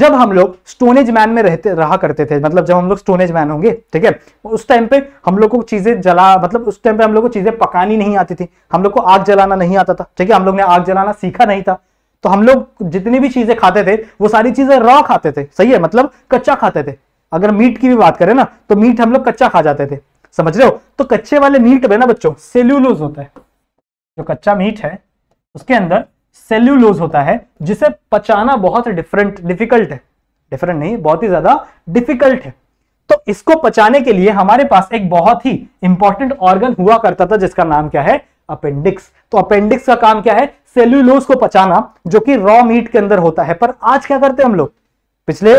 जब हम लोग स्टोनेज मैन में रहते रहा करते थे मतलब जब हम लोग स्टोनेज मैन होंगे ठीक है उस टाइम पे हम लोग को चीजें जला मतलब उस टाइम पे हम लोग को चीजें पकानी नहीं आती थी हम लोग को आग जलाना नहीं आता था ठीक है हम लोग ने आग जलाना सीखा नहीं था तो हम लोग जितनी भी चीजें खाते थे वो सारी चीजें रॉ खाते थे सही है मतलब कच्चा खाते थे अगर मीट की भी बात करें ना तो मीट हम लोग कच्चा खा जाते थे समझ रहे हो तो कच्चे वाले मीट में ना बच्चों सेल्यूलोज होता है जो कच्चा मीट है उसके अंदर सेल्यूलोज होता है जिसे पचाना बहुत डिफरेंट डिफिकल्ट है डिफरेंट नहीं बहुत ही ज्यादा डिफिकल्ट है तो इसको पचाने के लिए हमारे पास एक बहुत ही इंपॉर्टेंट ऑर्गन हुआ करता था जिसका नाम क्या है अपेंडिक्स तो अपेंडिक्स का काम क्या है सेल्यूलोज को पचाना जो कि रॉ मीट के अंदर होता है पर आज क्या करते हैं हम लोग पिछले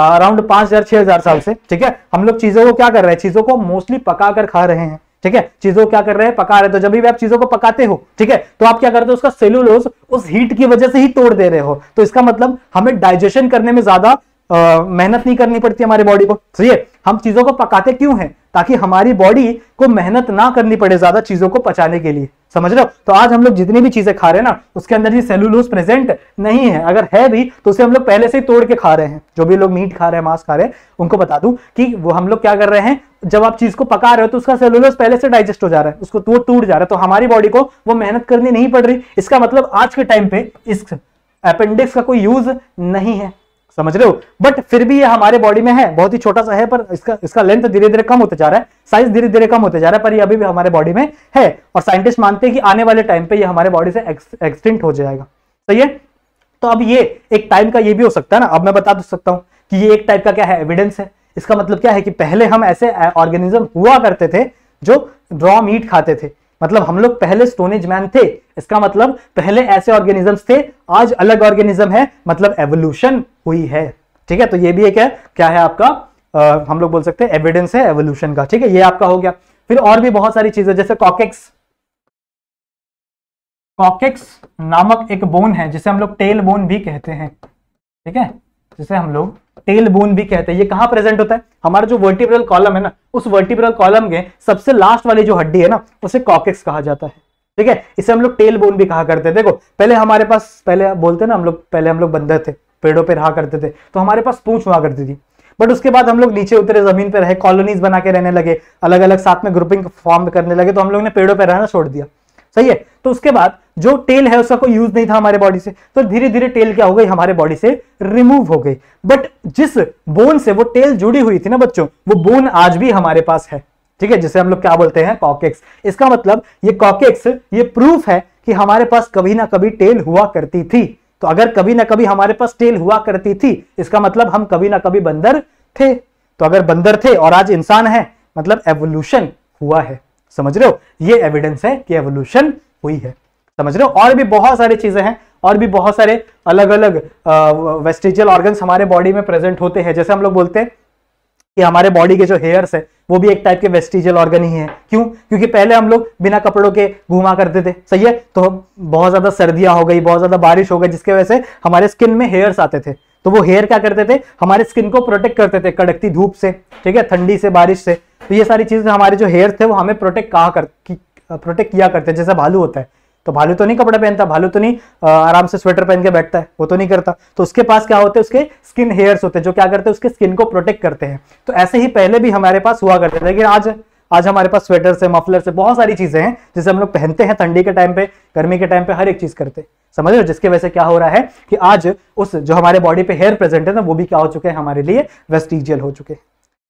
अराउंड पांच हजार छह हजार साल से ठीक है हम लोग चीजों को क्या कर रहे हैं चीजों को मोस्टली पका कर खा रहे हैं ठीक है चीजों क्या कर रहे हैं पका रहे हैं तो जब भी आप चीजों को पकाते हो ठीक है तो आप क्या करते हो उसका सेलुलोज उस हीट की वजह से ही तोड़ दे रहे हो तो इसका मतलब हमें डाइजेशन करने में ज्यादा मेहनत नहीं करनी पड़ती हमारी बॉडी को सही है हम चीजों को पकाते क्यों हैं ताकि हमारी बॉडी को मेहनत ना करनी पड़े ज्यादा चीजों को पचाने के लिए समझ रहे हो तो आज हम लोग जितनी भी चीजें खा रहे हैं ना उसके अंदर ये सेलुलोज प्रेजेंट नहीं है अगर है भी तो उसे हम लोग पहले से ही तोड़ के खा रहे हैं जो भी लोग मीट खा रहे हैं मांस खा रहे हैं उनको बता दूं कि वो हम लोग क्या कर रहे हैं जब आप चीज को पका रहे हो तो उसका सेलुलोज पहले से डाइजेस्ट हो जा रहा है उसको वो तो टूट जा रहा है तो हमारी बॉडी को वो मेहनत करनी नहीं पड़ रही इसका मतलब आज के टाइम पे इस अपेंडिक्स का कोई यूज नहीं है समझ रहे हो बट फिर भी ये हमारे बॉडी में है बहुत ही छोटा सा है पर इसका इसका लेंथ धीरे धीरे कम होता जा रहा है साइज धीरे धीरे कम होता जा रहा है पर ये अभी भी हमारे बॉडी में है और साइंटिस्ट मानते हैं कि आने वाले टाइम पे ये हमारे बॉडी से एक्सटिंक्ट हो जाएगा सही है तो अब ये एक टाइम का ये भी हो सकता है ना अब मैं बता तो सकता हूँ कि ये एक टाइप का क्या है एविडेंस है इसका मतलब क्या है कि पहले हम ऐसे ऑर्गेनिज्म हुआ करते थे जो रॉ मीट खाते थे मतलब हम लोग पहले स्टोनेज मैन थे इसका मतलब पहले ऐसे ऑर्गेनिजम्स थे आज अलग ऑर्गेनिज्म है मतलब एवोल्यूशन हुई है ठीक है तो ये भी एक है क्या है आपका आ, हम लोग बोल सकते हैं एविडेंस है एवोल्यूशन का ठीक है ये आपका हो गया फिर और भी बहुत सारी चीजें जैसे कॉकेक्स कॉकेक्स नामक एक बोन है जिसे हम लोग टेल बोन भी कहते हैं ठीक है जिसे हम लोग टेल बोन भी कहते हैं ये कहां प्रेजेंट होता है हमारा जो वर्टिब्रल कॉलम है ना उस वर्टिब्रल कॉलम के सबसे लास्ट वाली जो हड्डी है ना उसे कॉकेक्स कहा जाता है ठीक है इसे हम लोग टेल बोन भी कहा करते हैं देखो पहले हमारे पास पहले बोलते ना हम लोग पहले हम लोग बंदर थे पेड़ों पे रहा करते थे तो हमारे पास पूछ हुआ करती थी बट उसके बाद हम लोग नीचे उतरे जमीन पर रहे कॉलोनीज बना के रहने लगे अलग अलग साथ में ग्रुपिंग फॉर्म करने लगे तो हम लोग ने पेड़ों पे रहना छोड़ दिया सही है तो उसके बाद जो टेल है उसका कोई यूज नहीं था हमारे बॉडी से तो धीरे धीरे टेल क्या हो गई हमारे बॉडी से रिमूव हो गई बट जिस बोन से वो टेल जुड़ी हुई थी ना बच्चों वो बोन आज भी हमारे पास है ठीक है जिसे हम लोग क्या बोलते हैं कॉकेक्स इसका मतलब ये कॉकेक्स ये प्रूफ है कि हमारे पास कभी ना कभी टेल हुआ करती थी तो अगर कभी ना कभी हमारे पास टेल हुआ करती थी इसका मतलब हम कभी ना कभी बंदर थे तो अगर बंदर थे और आज इंसान है मतलब एवोल्यूशन हुआ है समझ रहे हो ये एविडेंस है कि एवोल्यूशन हुई है समझ रहे हो और भी बहुत सारी चीजें हैं और भी बहुत सारे अलग अलग वेस्टिजियल ऑर्गन हमारे बॉडी में प्रेजेंट होते हैं जैसे हम लोग बोलते हैं कि हमारे बॉडी के जो हेयर्स है वो भी एक टाइप के वेस्टिजियल ऑर्गन ही है क्यों क्योंकि पहले हम लोग बिना कपड़ों के घुमा करते थे सही है तो बहुत ज्यादा सर्दियां हो गई बहुत ज्यादा बारिश हो गई जिसके वजह से हमारे स्किन में हेयर्स आते थे तो वो हेयर क्या करते थे हमारे स्किन को प्रोटेक्ट करते थे कड़कती धूप से ठीक है ठंडी से बारिश से तो ये सारी चीजें हमारे जो हेयर थे वो हमें प्रोटेक्ट कहा कर प्रोटेक्ट किया करते जैसे भालू होता है तो भालू तो नहीं कपड़े पहनता भालू तो नहीं आराम से स्वेटर पहन के बैठता है वो तो नहीं करता तो उसके पास क्या होते हैं उसके स्किन हेयर्स होते हैं जो क्या करते हैं उसके स्किन को प्रोटेक्ट करते हैं तो ऐसे ही पहले भी हमारे पास हुआ करते थे लेकिन आज आज हमारे पास स्वेटर से मफलर से बहुत सारी चीजें हैं जिसे हम लोग पहनते हैं ठंडी के टाइम पे गर्मी के टाइम पे हर एक चीज करते हैं समझ रहे हो जिसके वजह से क्या हो रहा है कि आज उस जो हमारे बॉडी पे हेयर प्रेजेंट है ना वो भी क्या हो चुके हैं हमारे लिए वेस्टिजियल हो चुके हैं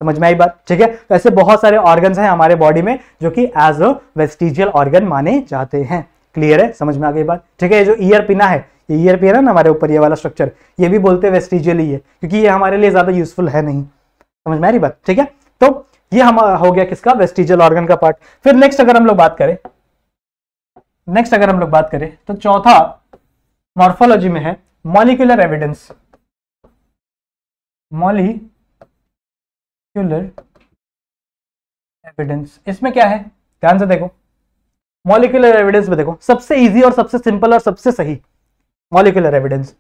समझ में आई बात ठीक है तो ऐसे बहुत सारे ऑर्गन्स हैं हमारे बॉडी में जो कि एज अ वेस्टिजियल ऑर्गन माने जाते हैं क्लियर है समझ में आ गई बात ठीक है ये जो ईयर पिना है ये ईयर पिन है ना हमारे ऊपर ये वाला स्ट्रक्चर ये भी बोलते हैं वेस्टिजियल ही है क्योंकि ये हमारे लिए ज्यादा यूजफुल है नहीं समझ में आ रही बात ठीक है तो ये हम हो गया किसका वेस्टिजियल ऑर्गन का पार्ट फिर नेक्स्ट अगर हम लोग बात करें नेक्स्ट अगर हम लोग बात करें तो चौथा मॉर्फोलॉजी में है मॉलिकुलर एविडेंस मॉलिक्यूलर एविडेंस इसमें क्या है ध्यान से देखो मॉलिकुलर एविडेंस में देखो सबसे इजी और सबसे सिंपल और सबसे सही मॉलिकुलर एविडेंस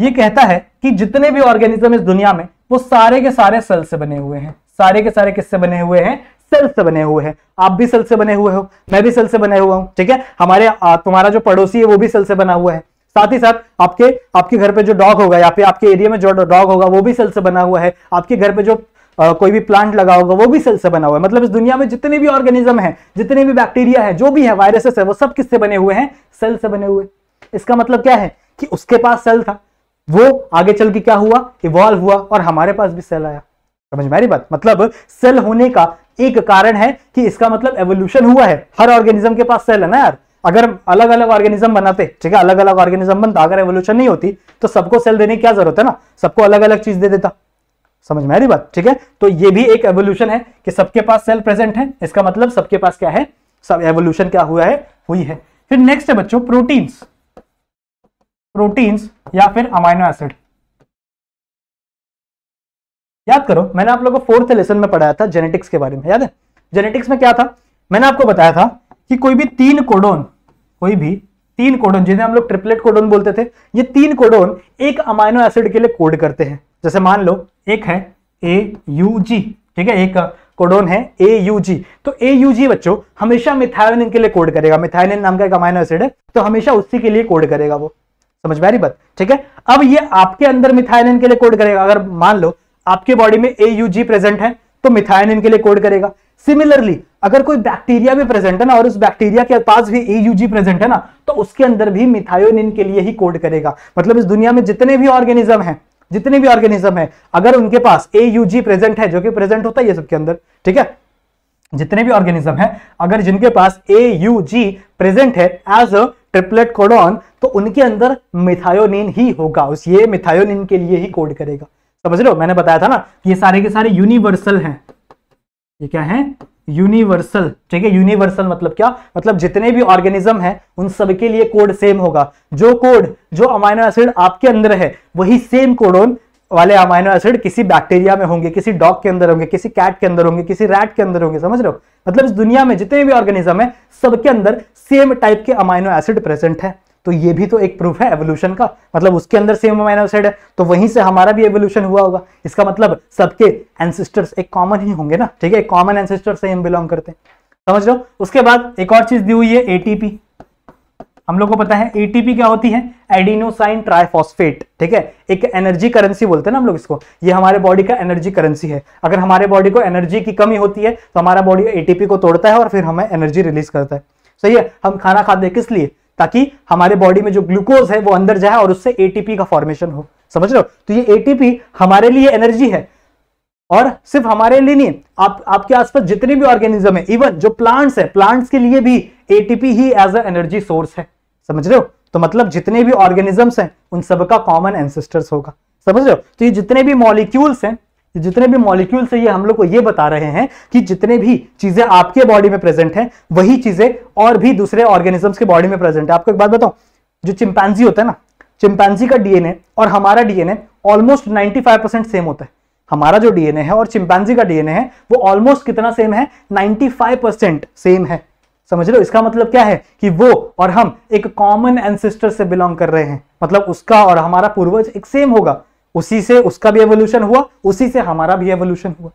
ये कहता है कि जितने भी ऑर्गेनिज्म इस दुनिया में वो सारे के सारे सेल से बने हुए हैं सारे के सारे किससे बने हुए हैं सेल से बने हुए हैं आप भी सेल से बने हुए हो मैं भी सेल से बने हुआ हूं ठीक है हमारे तुम्हारा जो पड़ोसी है वो भी सेल से बना हुआ है साथ ही साथ आपके आपके घर पे जो डॉग होगा या फिर आपके एरिया में जो डॉग होगा वो भी सेल से बना हुआ है आपके घर पे जो आ, कोई भी प्लांट लगा होगा वो भी सेल से बना हुआ है मतलब इस दुनिया में जितने भी ऑर्गेनिज्म है जितने भी बैक्टीरिया है जो भी है वायरसेस है वो सब किससे बने हुए हैं सेल से बने हुए इसका मतलब क्या है कि उसके पास सेल था वो आगे चल के क्या हुआ इवॉल्व हुआ और हमारे पास भी सेल आया समझ मेरी बात मतलब सेल होने का एक कारण है कि इसका मतलब एवोल्यूशन हुआ है हर ऑर्गेनिज्म के पास सेल है ना यार अगर अलग अलग ऑर्गेनिज्म बनाते ठीक है अलग अलग ऑर्गेनिज्म बनता अगर एवोल्यूशन नहीं होती तो सबको सेल देने की क्या जरूरत है ना सबको अलग अलग चीज दे देता समझ में आ रही बात ठीक है तो ये भी एक एवोल्यूशन है कि सबके पास सेल प्रेजेंट है इसका मतलब सबके पास क्या है सब एवोल्यूशन क्या हुआ है हुई है फिर नेक्स्ट है बच्चों प्रोटीन्स प्रोटीन्स या फिर अमाइनो एसिड याद करो मैंने आप लोगों को फोर्थ लेसन में पढ़ाया था जेनेटिक्स के बारे में याद है जेनेटिक्स में क्या था मैंने आपको बताया था कि कोई भी तीन कोडोन कोई भी तीन कोडोन जिन्हें हम लोग ट्रिपलेट कोडोन बोलते थे ये तीन कोडोन एक अमाइनो एसिड के लिए कोड करते हैं जैसे मान लो एक है ए यू जी ठीक है एक कोडोन है ए यू जी तो ए यू जी बच्चों हमेशा मिथायोन के लिए कोड करेगा मिथाइलिन नाम का एक अमाइनो एसिड है तो हमेशा उसी के लिए कोड करेगा वो समझ में आ रही बात ठीक है अब ये आपके अंदर मिथायन के लिए कोड करेगा अगर मान लो आपके बॉडी में ए यू जी प्रेजेंट है तो मिथाइलिन के लिए कोड करेगा सिमिलरली अगर कोई बैक्टीरिया भी प्रेजेंट है ना और उस बैक्टीरिया के पास भी ए जी प्रेजेंट है ना तो उसके अंदर भी मिथायोनिन के लिए ही कोड करेगा मतलब इस दुनिया में जितने भी ऑर्गेनिज्म हैं जितने भी ऑर्गेनिज्म है अगर उनके पास ए यू जी प्रेजेंट है जो कि प्रेजेंट होता है ये सबके अंदर ठीक है जितने भी ऑर्गेनिज्म है अगर जिनके पास ए यू जी प्रेजेंट है एज अ ट्रिपलेट कोडॉन तो उनके अंदर मिथायोनिन ही होगा उस ये मिथायोनिन के लिए ही कोड करेगा समझ लो मैंने बताया था ना कि ये सारे के सारे यूनिवर्सल हैं ये क्या है यूनिवर्सल ठीक है यूनिवर्सल मतलब क्या मतलब जितने भी ऑर्गेनिज्म हैं उन सबके लिए कोड सेम होगा जो कोड जो अमाइनो एसिड आपके अंदर है वही सेम कोडोन वाले अमाइनो एसिड किसी बैक्टीरिया में होंगे किसी डॉग के अंदर होंगे किसी कैट के अंदर होंगे किसी रैट के अंदर होंगे समझ रहे हो मतलब इस दुनिया में जितने भी ऑर्गेनिज्म है सबके अंदर सेम टाइप के अमाइनो एसिड प्रेजेंट है तो ये भी तो एक प्रूफ है एवोल्यूशन का मतलब उसके अंदर सेम माइनोसाइड है तो वहीं से हमारा भी एवोल्यूशन हुआ होगा इसका मतलब सबके एंसेस्टर्स एक कॉमन ही होंगे ना ठीक है कॉमन एंसेस्टर से हम बिलोंग करते हैं समझ लो उसके बाद एक और चीज दी हुई है एटीपी हम लोग को पता है एटीपी क्या होती है एडिनोसाइन ट्राइफॉस्फेट ठीक है एक एनर्जी करेंसी बोलते हैं ना हम लोग इसको ये हमारे बॉडी का एनर्जी करेंसी है अगर हमारे बॉडी को एनर्जी की कमी होती है तो हमारा बॉडी एटीपी को तोड़ता है और फिर हमें एनर्जी रिलीज करता है सही है हम खाना खाते हैं किस लिए ताकि हमारे बॉडी में जो ग्लूकोज है वो अंदर जाए और उससे एटीपी का फॉर्मेशन हो समझ लो तो ये एटीपी हमारे लिए एनर्जी है और सिर्फ हमारे लिए नहीं आप आपके आसपास जितने भी ऑर्गेनिज्म है इवन जो प्लांट्स है प्लांट्स के लिए भी एटीपी ही एज अ एनर्जी सोर्स है समझ रहे हो तो मतलब जितने भी ऑर्गेनिजम्स हैं उन सबका कॉमन एंसेस्टर्स होगा समझ रहे हो तो ये जितने भी मॉलिक्यूल्स हैं जितने भी मॉलिक्यूल्स है ये हम लोग को ये बता रहे हैं कि जितने भी चीजें आपके बॉडी में प्रेजेंट है वही चीजें और भी दूसरे ऑर्गेनिजम्स के बॉडी में प्रेजेंट है आपको एक बात बताऊं जो चिंपैंजी होता है ना चिंपैंजी का डीएनए और हमारा डीएनए ऑलमोस्ट 95 परसेंट सेम होता है हमारा जो डीएनए है और चिंपैंजी का डीएनए है वो ऑलमोस्ट कितना सेम है 95 परसेंट सेम है समझ लो इसका मतलब क्या है कि वो और हम एक कॉमन एंसेस्टर से बिलोंग कर रहे हैं मतलब उसका और हमारा पूर्वज एक सेम होगा उसी से उसका भी एवोल्यूशन हुआ उसी से हमारा भी एवोल्यूशन हुआ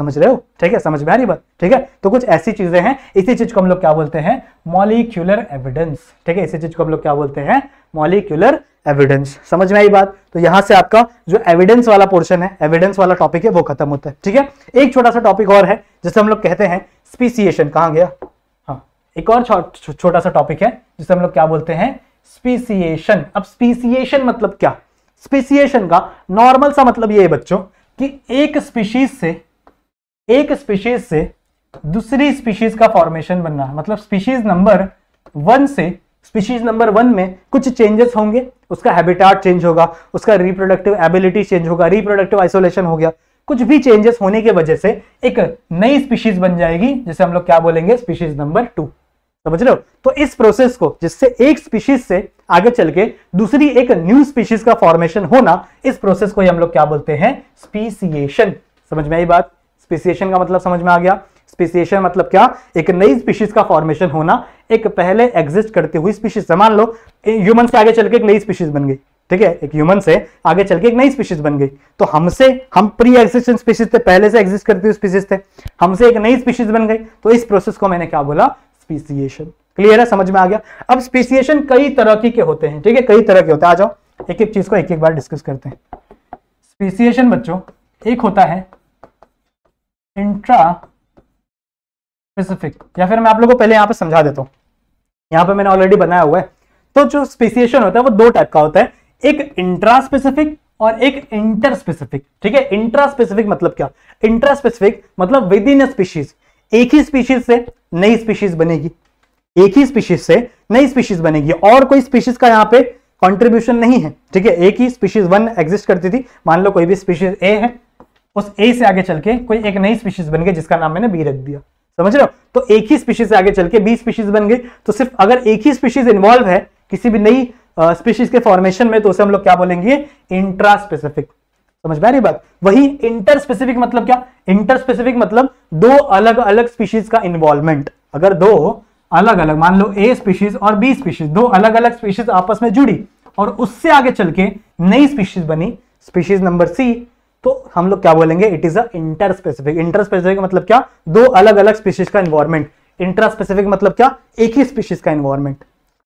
समझ रहे हो ठीक है समझ में आ रही बात ठीक है तो कुछ ऐसी चीजें हैं इसी चीज को हम लोग क्या बोलते हैं मॉलिक्यूलर एविडेंस ठीक है इसी चीज को हम लोग क्या बोलते हैं मॉलिक्यूलर एविडेंस समझ में आई बात तो यहां से आपका जो एविडेंस वाला पोर्शन है एविडेंस वाला टॉपिक है वो खत्म होता है ठीक है एक छोटा सा टॉपिक और है जिसे हम लोग कहते हैं स्पीसिएशन कहा गया हाँ एक और छोटा सा टॉपिक है जिसे हम लोग क्या बोलते हैं स्पीसिएशन अब स्पीसिएशन मतलब क्या स्पेसिएशन का नॉर्मल सा मतलब ये है बच्चों कि एक स्पीशीज से एक स्पीशीज से दूसरी स्पीशीज का फॉर्मेशन बनना मतलब स्पीशीज नंबर वन से स्पीशीज नंबर वन में कुछ चेंजेस होंगे उसका हैबिटाट चेंज होगा उसका रिप्रोडक्टिव एबिलिटी चेंज होगा रिप्रोडक्टिव आइसोलेशन हो गया कुछ भी चेंजेस होने की वजह से एक नई स्पीशीज बन जाएगी जिसे हम लोग क्या बोलेंगे स्पीशीज नंबर टू समझ रहे हो तो इस प्रोसेस को जिससे एक स्पीशीज से आगे चल के दूसरी एक न्यू स्पीशीज का फॉर्मेशन होना इस प्रोसेस को हम लोग क्या बोलते हैं स्पीसिएशन समझ में आई बात स्पीसिएशन का मतलब समझ में आ गया स्पीसिएशन मतलब क्या एक नई स्पीशीज का फॉर्मेशन होना एक पहले एग्जिस्ट करते हुए स्पीशीज मान लो ह्यूमन से आगे चल के एक नई स्पीशीज बन गई ठीक है एक ह्यूमन से आगे चल के एक नई स्पीशीज बन गई तो हमसे हम प्री एग्जिस्टेंट स्पीशीज थे पहले से एग्जिस्ट करती हुई स्पीशीज थे हमसे एक नई स्पीशीज बन गई तो इस प्रोसेस को मैंने क्या बोला स्पीसिएशन क्लियर है समझ में आ गया अब स्पीसिएशन कई तरह की के होते हैं ठीक है कई तरह के होते हैं आ जाओ एक एक चीज को एक एक बार डिस्कस करते हैं स्पीसिएशन बच्चों एक होता है इंट्रा स्पेसिफिक या फिर मैं आप लोगों को पहले यहां पर समझा देता हूं यहां पर मैंने ऑलरेडी बनाया हुआ है तो जो स्पेसिएशन होता है वो दो टाइप का होता है एक इंट्रा स्पेसिफिक और एक इंटर स्पेसिफिक ठीक है इंट्रा स्पेसिफिक मतलब क्या इंट्रा स्पेसिफिक मतलब विद इन स्पीशीज एक ही स्पीशीज से नई स्पीशीज बनेगी एक ही स्पीशीज से नई स्पीशीज बनेगी और कोई स्पीशीज का यहाँ पे कंट्रीब्यूशन नहीं है ठीक है एक ही स्पीशीज वन एग्जिस्ट करती थी मान लो कोई भी स्पीशीज ए है उस ए से आगे चल के कोई एक नई स्पीशीज बन गई जिसका नाम मैंने बी रख दिया समझ रहे हो तो एक ही स्पीशीज से आगे चल के बी स्पीशीज बन गई तो सिर्फ अगर एक ही स्पीशीज इन्वॉल्व है किसी भी नई स्पीशीज के फॉर्मेशन में तो उसे हम लोग क्या बोलेंगे इंट्रा स्पेसिफिक समझ में बात वही इंटर स्पेसिफिक मतलब क्या इंटर स्पेसिफिक मतलब दो अलग अलग स्पीशीज का इन्वॉल्वमेंट अगर दो अलग अलग मान लो ए स्पीशीज और बी स्पीशीज दो अलग अलग स्पीशीज आपस में जुड़ी और उससे आगे चल के नई स्पीशीज बनी स्पीशीज नंबर सी तो हम लोग क्या बोलेंगे it is a inter specific inter specific मतलब क्या दो अलग अलग स्पीशीज का इन्वायरमेंट इंटर स्पेसिफिक मतलब क्या एक ही स्पीशीज का इन्वायरमेंट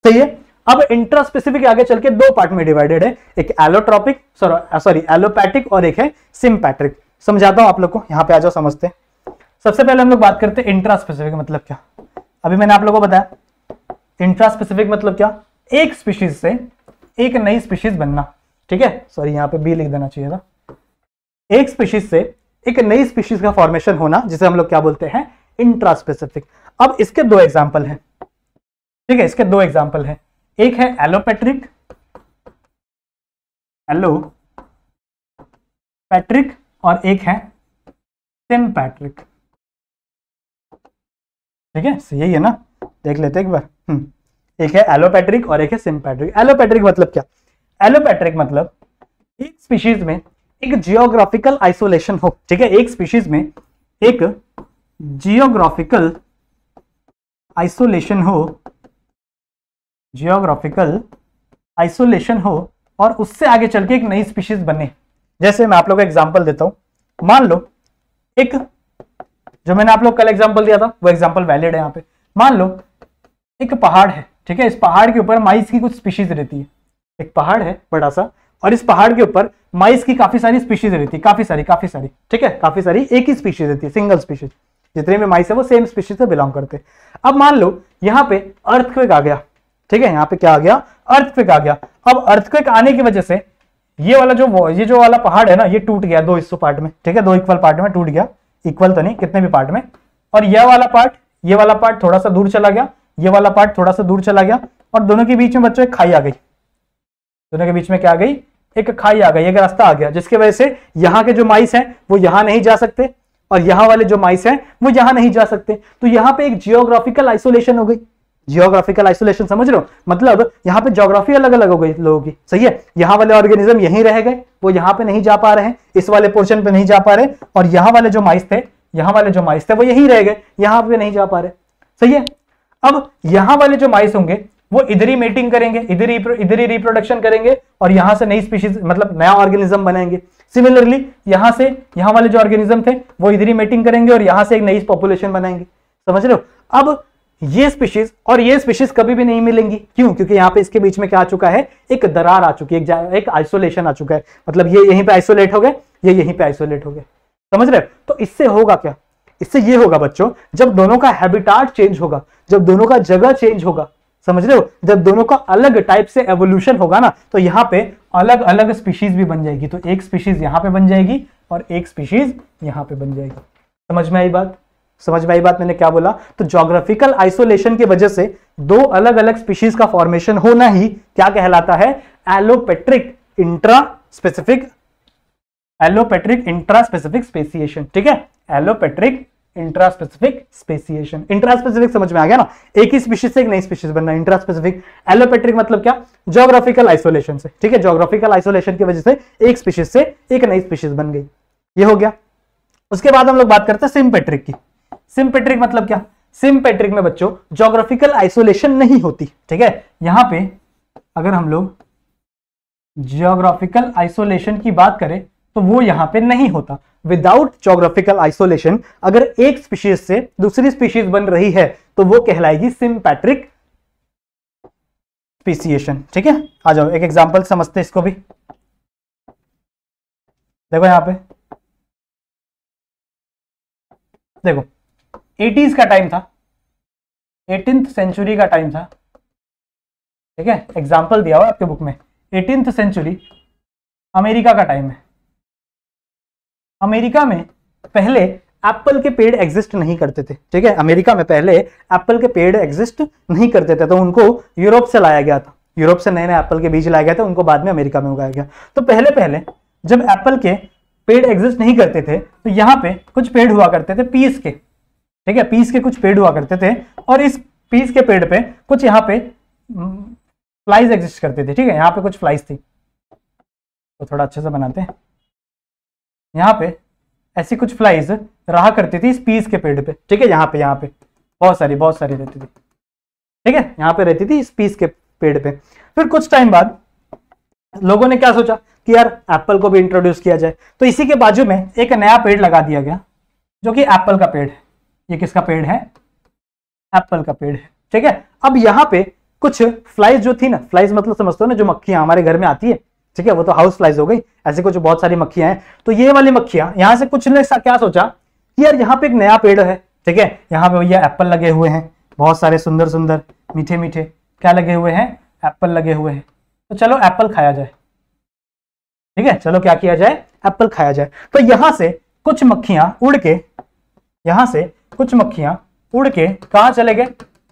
सही है अब इंट्रा स्पेसिफिक आगे चल के दो पार्ट में डिवाइडेड है एक एलोट्रॉपिक सॉरी एलोपैथिक और एक है सिम्पैट्रिक समझाता हूं आप लोग को यहां पे आ जाओ समझते सबसे पहले हम लोग बात करते हैं इंट्रा स्पेसिफिक मतलब क्या अभी मैंने आप लोगों को बताया इंट्रा स्पेसिफिक मतलब क्या एक स्पीशीज से एक नई स्पीशीज बनना ठीक है सॉरी यहाँ पे बी लिख देना चाहिए था एक स्पीशीज से एक नई स्पीशीज का फॉर्मेशन होना जिसे हम लोग क्या बोलते हैं इंट्रा स्पेसिफिक अब इसके दो एग्जाम्पल हैं ठीक है इसके दो एग्जाम्पल हैं एक है एलोपैट्रिक एलो पैट्रिक और एक है पैट्रिक ठीक है यही है ना देख लेते एक बार हम्म। एक है एलोपैट्रिक और एक है पैट्रिक एलोपैट्रिक मतलब क्या एलोपैट्रिक मतलब एक स्पीशीज में एक जियोग्राफिकल आइसोलेशन हो ठीक है एक स्पीशीज में एक जियोग्राफिकल आइसोलेशन हो जियोग्राफिकल आइसोलेशन हो और उससे आगे चल के एक नई स्पीशीज बने जैसे मैं आप लोग का एग्जाम्पल देता हूं मान लो एक जो मैंने आप लोग कल एग्जाम्पल दिया था वो एग्जाम्पल वैलिड है यहाँ पे मान लो एक पहाड़ है ठीक है इस पहाड़ के ऊपर माइस की कुछ स्पीशीज रहती है एक पहाड़ है बड़ा सा और इस पहाड़ के ऊपर माइस की काफी सारी स्पीशीज रहती है काफी सारी काफी सारी ठीक है काफी सारी एक ही स्पीशीज रहती है सिंगल स्पीशीज जितने भी माइस है वो सेम स्पीशीज से बिलोंग करते हैं अब मान लो यहाँ पे अर्थक्वेक आ गया ठीक है यहाँ पे क्या आ गया अर्थक्विक आ गया अब अर्थक्विक आने की वजह से ये वाला जो ये जो वाला पहाड़ है ना ये टूट गया दो हिस्सों पार्ट में ठीक है दो इक्वल पार्ट में टूट गया इक्वल तो नहीं कितने भी पार्ट में और यह वाला पार्ट ये वाला पार्ट थोड़ा सा दूर चला गया ये वाला पार्ट थोड़ा सा दूर चला गया और दोनों के बीच में बच्चों एक खाई आ गई दोनों के बीच में क्या आ गई एक खाई आ गई एक रास्ता आ गया जिसकी वजह से यहाँ के जो माइस हैं वो यहां नहीं जा सकते और यहां वाले जो माइस हैं वो यहां नहीं जा सकते तो यहाँ पे एक जियोग्राफिकल आइसोलेशन हो गई जियोग्राफिकल आइसोलेशन समझ रहे हो मतलब यहाँ पे जोग्राफी अलग अलग हो गई लोगों की सही है यहाँ वाले ऑर्गेनिज्म यहीं रह गए वो यहाँ पे नहीं जा पा रहे हैं इस वाले पोर्शन पे नहीं जा पा रहे और यहाँ वाले जो माइस थे यहाँ वाले जो माइस थे वो यही रह गए यहाँ पे नहीं जा पा रहे सही है अब यहाँ वाले जो माइस होंगे वो इधर ही मेटिंग करेंगे इधर ही इधर ही रिप्रोडक्शन करेंगे और यहाँ से नई स्पीशीज मतलब नया ऑर्गेनिज्म बनाएंगे सिमिलरली यहाँ से यहाँ वाले जो ऑर्गेनिज्म थे वो इधर ही मेटिंग करेंगे और यहाँ से एक नई पॉपुलेशन बनाएंगे समझ रहे हो अब ये स्पीशीज और ये स्पीशीज कभी भी नहीं मिलेंगी क्यों क्योंकि यहाँ पे इसके बीच में क्या आ चुका है एक दरार आ चुकी है एक, आइसोलेशन आ चुका है मतलब ये यहीं पे आइसोलेट हो गए ये यहीं पे आइसोलेट हो गए समझ रहे तो इससे होगा क्या इससे ये होगा बच्चों जब दोनों का हैबिटाट चेंज होगा जब दोनों का जगह चेंज होगा समझ रहे हो जब दोनों का अलग टाइप से एवोल्यूशन होगा ना तो यहाँ पे अलग अलग स्पीशीज भी बन जाएगी तो एक स्पीशीज यहाँ पे बन जाएगी और एक स्पीशीज यहाँ पे बन जाएगी समझ में आई बात समझ में आई बात मैंने क्या बोला तो जोग्राफिकल आइसोलेशन की वजह से दो अलग अलग स्पीशीज का फॉर्मेशन होना ही क्या कहलाता है allopatric intra specific allopatric intra specific speciation ठीक है allopatric intra specific speciation intra specific समझ में आ गया ना एक ही स्पीशीज से एक नई स्पीशीज बनना इंट्रा स्पेसिफिक एलोपेट्रिक मतलब क्या जोग्राफिकल आइसोलेशन से ठीक है जोग्राफिकल आइसोलेशन की वजह से एक स्पीशीज से एक नई स्पीशीज बन गई ये हो गया उसके बाद हम लोग बात करते हैं सिम्पेट्रिक की सिंपेट्रिक मतलब क्या सिंपेट्रिक में बच्चों जोग्राफिकल आइसोलेशन नहीं होती ठीक है यहां पे अगर हम लोग जियोग्राफिकल आइसोलेशन की बात करें तो वो यहां पे नहीं होता विदाउट जोग्राफिकल आइसोलेशन अगर एक स्पीशीज से दूसरी स्पीशीज बन रही है तो वो कहलाएगी सिम्पैट्रिक स्पीसिएशन ठीक है आ जाओ एक एग्जांपल समझते इसको भी देखो यहां पे देखो एटीज का टाइम था एटीन सेंचुरी का टाइम था ठीक है एग्जाम्पल दिया हुआ आपके बुक में एटीन सेंचुरी अमेरिका का टाइम है अमेरिका में पहले एप्पल के पेड़ एग्जिस्ट नहीं करते थे ठीक है अमेरिका में पहले एप्पल के पेड़ एग्जिस्ट नहीं करते थे तो उनको यूरोप से लाया गया था यूरोप से नए नए एप्पल के बीज लाया गया था उनको बाद में अमेरिका में उगाया गया तो पहले पहले जब एप्पल के पेड़ एग्जिस्ट नहीं करते थे तो यहाँ पे कुछ पेड़ हुआ करते थे पीस के ठीक है पीस के कुछ पेड़ हुआ करते थे और इस पीस के पेड़ पे कुछ यहाँ पे फ्लाइज हम्म, एग्जिस्ट करते थे ठीक है यहाँ पे कुछ फ्लाइज थी तो थोड़ा अच्छे से बनाते हैं यहाँ पे ऐसी कुछ फ्लाइज रहा करती थी इस पीस के पेड़ पे ठीक है यहाँ पे यहाँ पे बहुत सारी बहुत सारी रहती थी ठीक है यहाँ पे रहती थी इस पीस के पेड़ पे फिर कुछ टाइम बाद लोगों ने क्या सोचा कि यार एप्पल को भी इंट्रोड्यूस किया जाए तो इसी के बाजू में एक नया पेड़ लगा दिया गया जो कि एप्पल का पेड़ है ये किसका पेड़ है एप्पल का पेड़ है ठीक है अब यहाँ पे कुछ फ्लाइज जो थी ना फ्लाइज मतलब समझते हो ना जो मक्खियां हमारे घर में आती है ठीक है वो तो हाउस फ्लाइज हो गई ऐसे कुछ बहुत सारी मक्खियां हैं तो ये वाली मक्खियां यहाँ से कुछ ने क्या सोचा कि यार यहाँ पे एक नया पेड़ है ठीक है यहाँ पे भैया एप्पल लगे हुए हैं बहुत सारे सुंदर सुंदर मीठे मीठे क्या लगे हुए हैं एप्पल लगे हुए हैं तो चलो एप्पल खाया जाए ठीक है चलो क्या किया जाए एप्पल खाया जाए तो यहां से कुछ मक्खियां उड़ के यहां से कुछ मक्खियां उड़ के कहा चले गए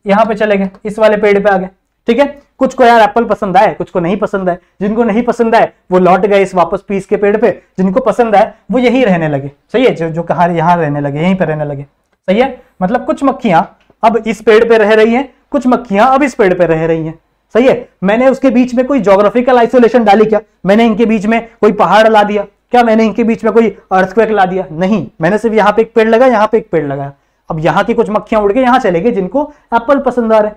यहाँ पे चले गए इस वाले पेड़ पे आ गए ठीक है कुछ को यार एप्पल पसंद आए कुछ को नहीं पसंद आए जिनको नहीं पसंद आए वो लौट गए इस वापस पीस के पेड़ पे जिनको पसंद आए वो यहीं रहने लगे सही है जो, जो कहा यहाँ रहने लगे यहीं पे रहने लगे सही है मतलब कुछ मक्खियां अब इस पेड़ पे रह रही हैं कुछ मक्खियां अब इस पेड़ पे रह रही हैं सही है मैंने उसके बीच में कोई जोग्राफिकल आइसोलेशन डाली क्या मैंने इनके बीच में कोई पहाड़ ला दिया क्या मैंने इनके बीच में कोई अर्थक्वेक ला दिया नहीं मैंने सिर्फ यहाँ पे एक पेड़ लगा यहाँ पे एक पेड़ लगाया अब यहां की कुछ मक्खियां उड़ के यहां चले जिनको एप्पल पसंद आ रहे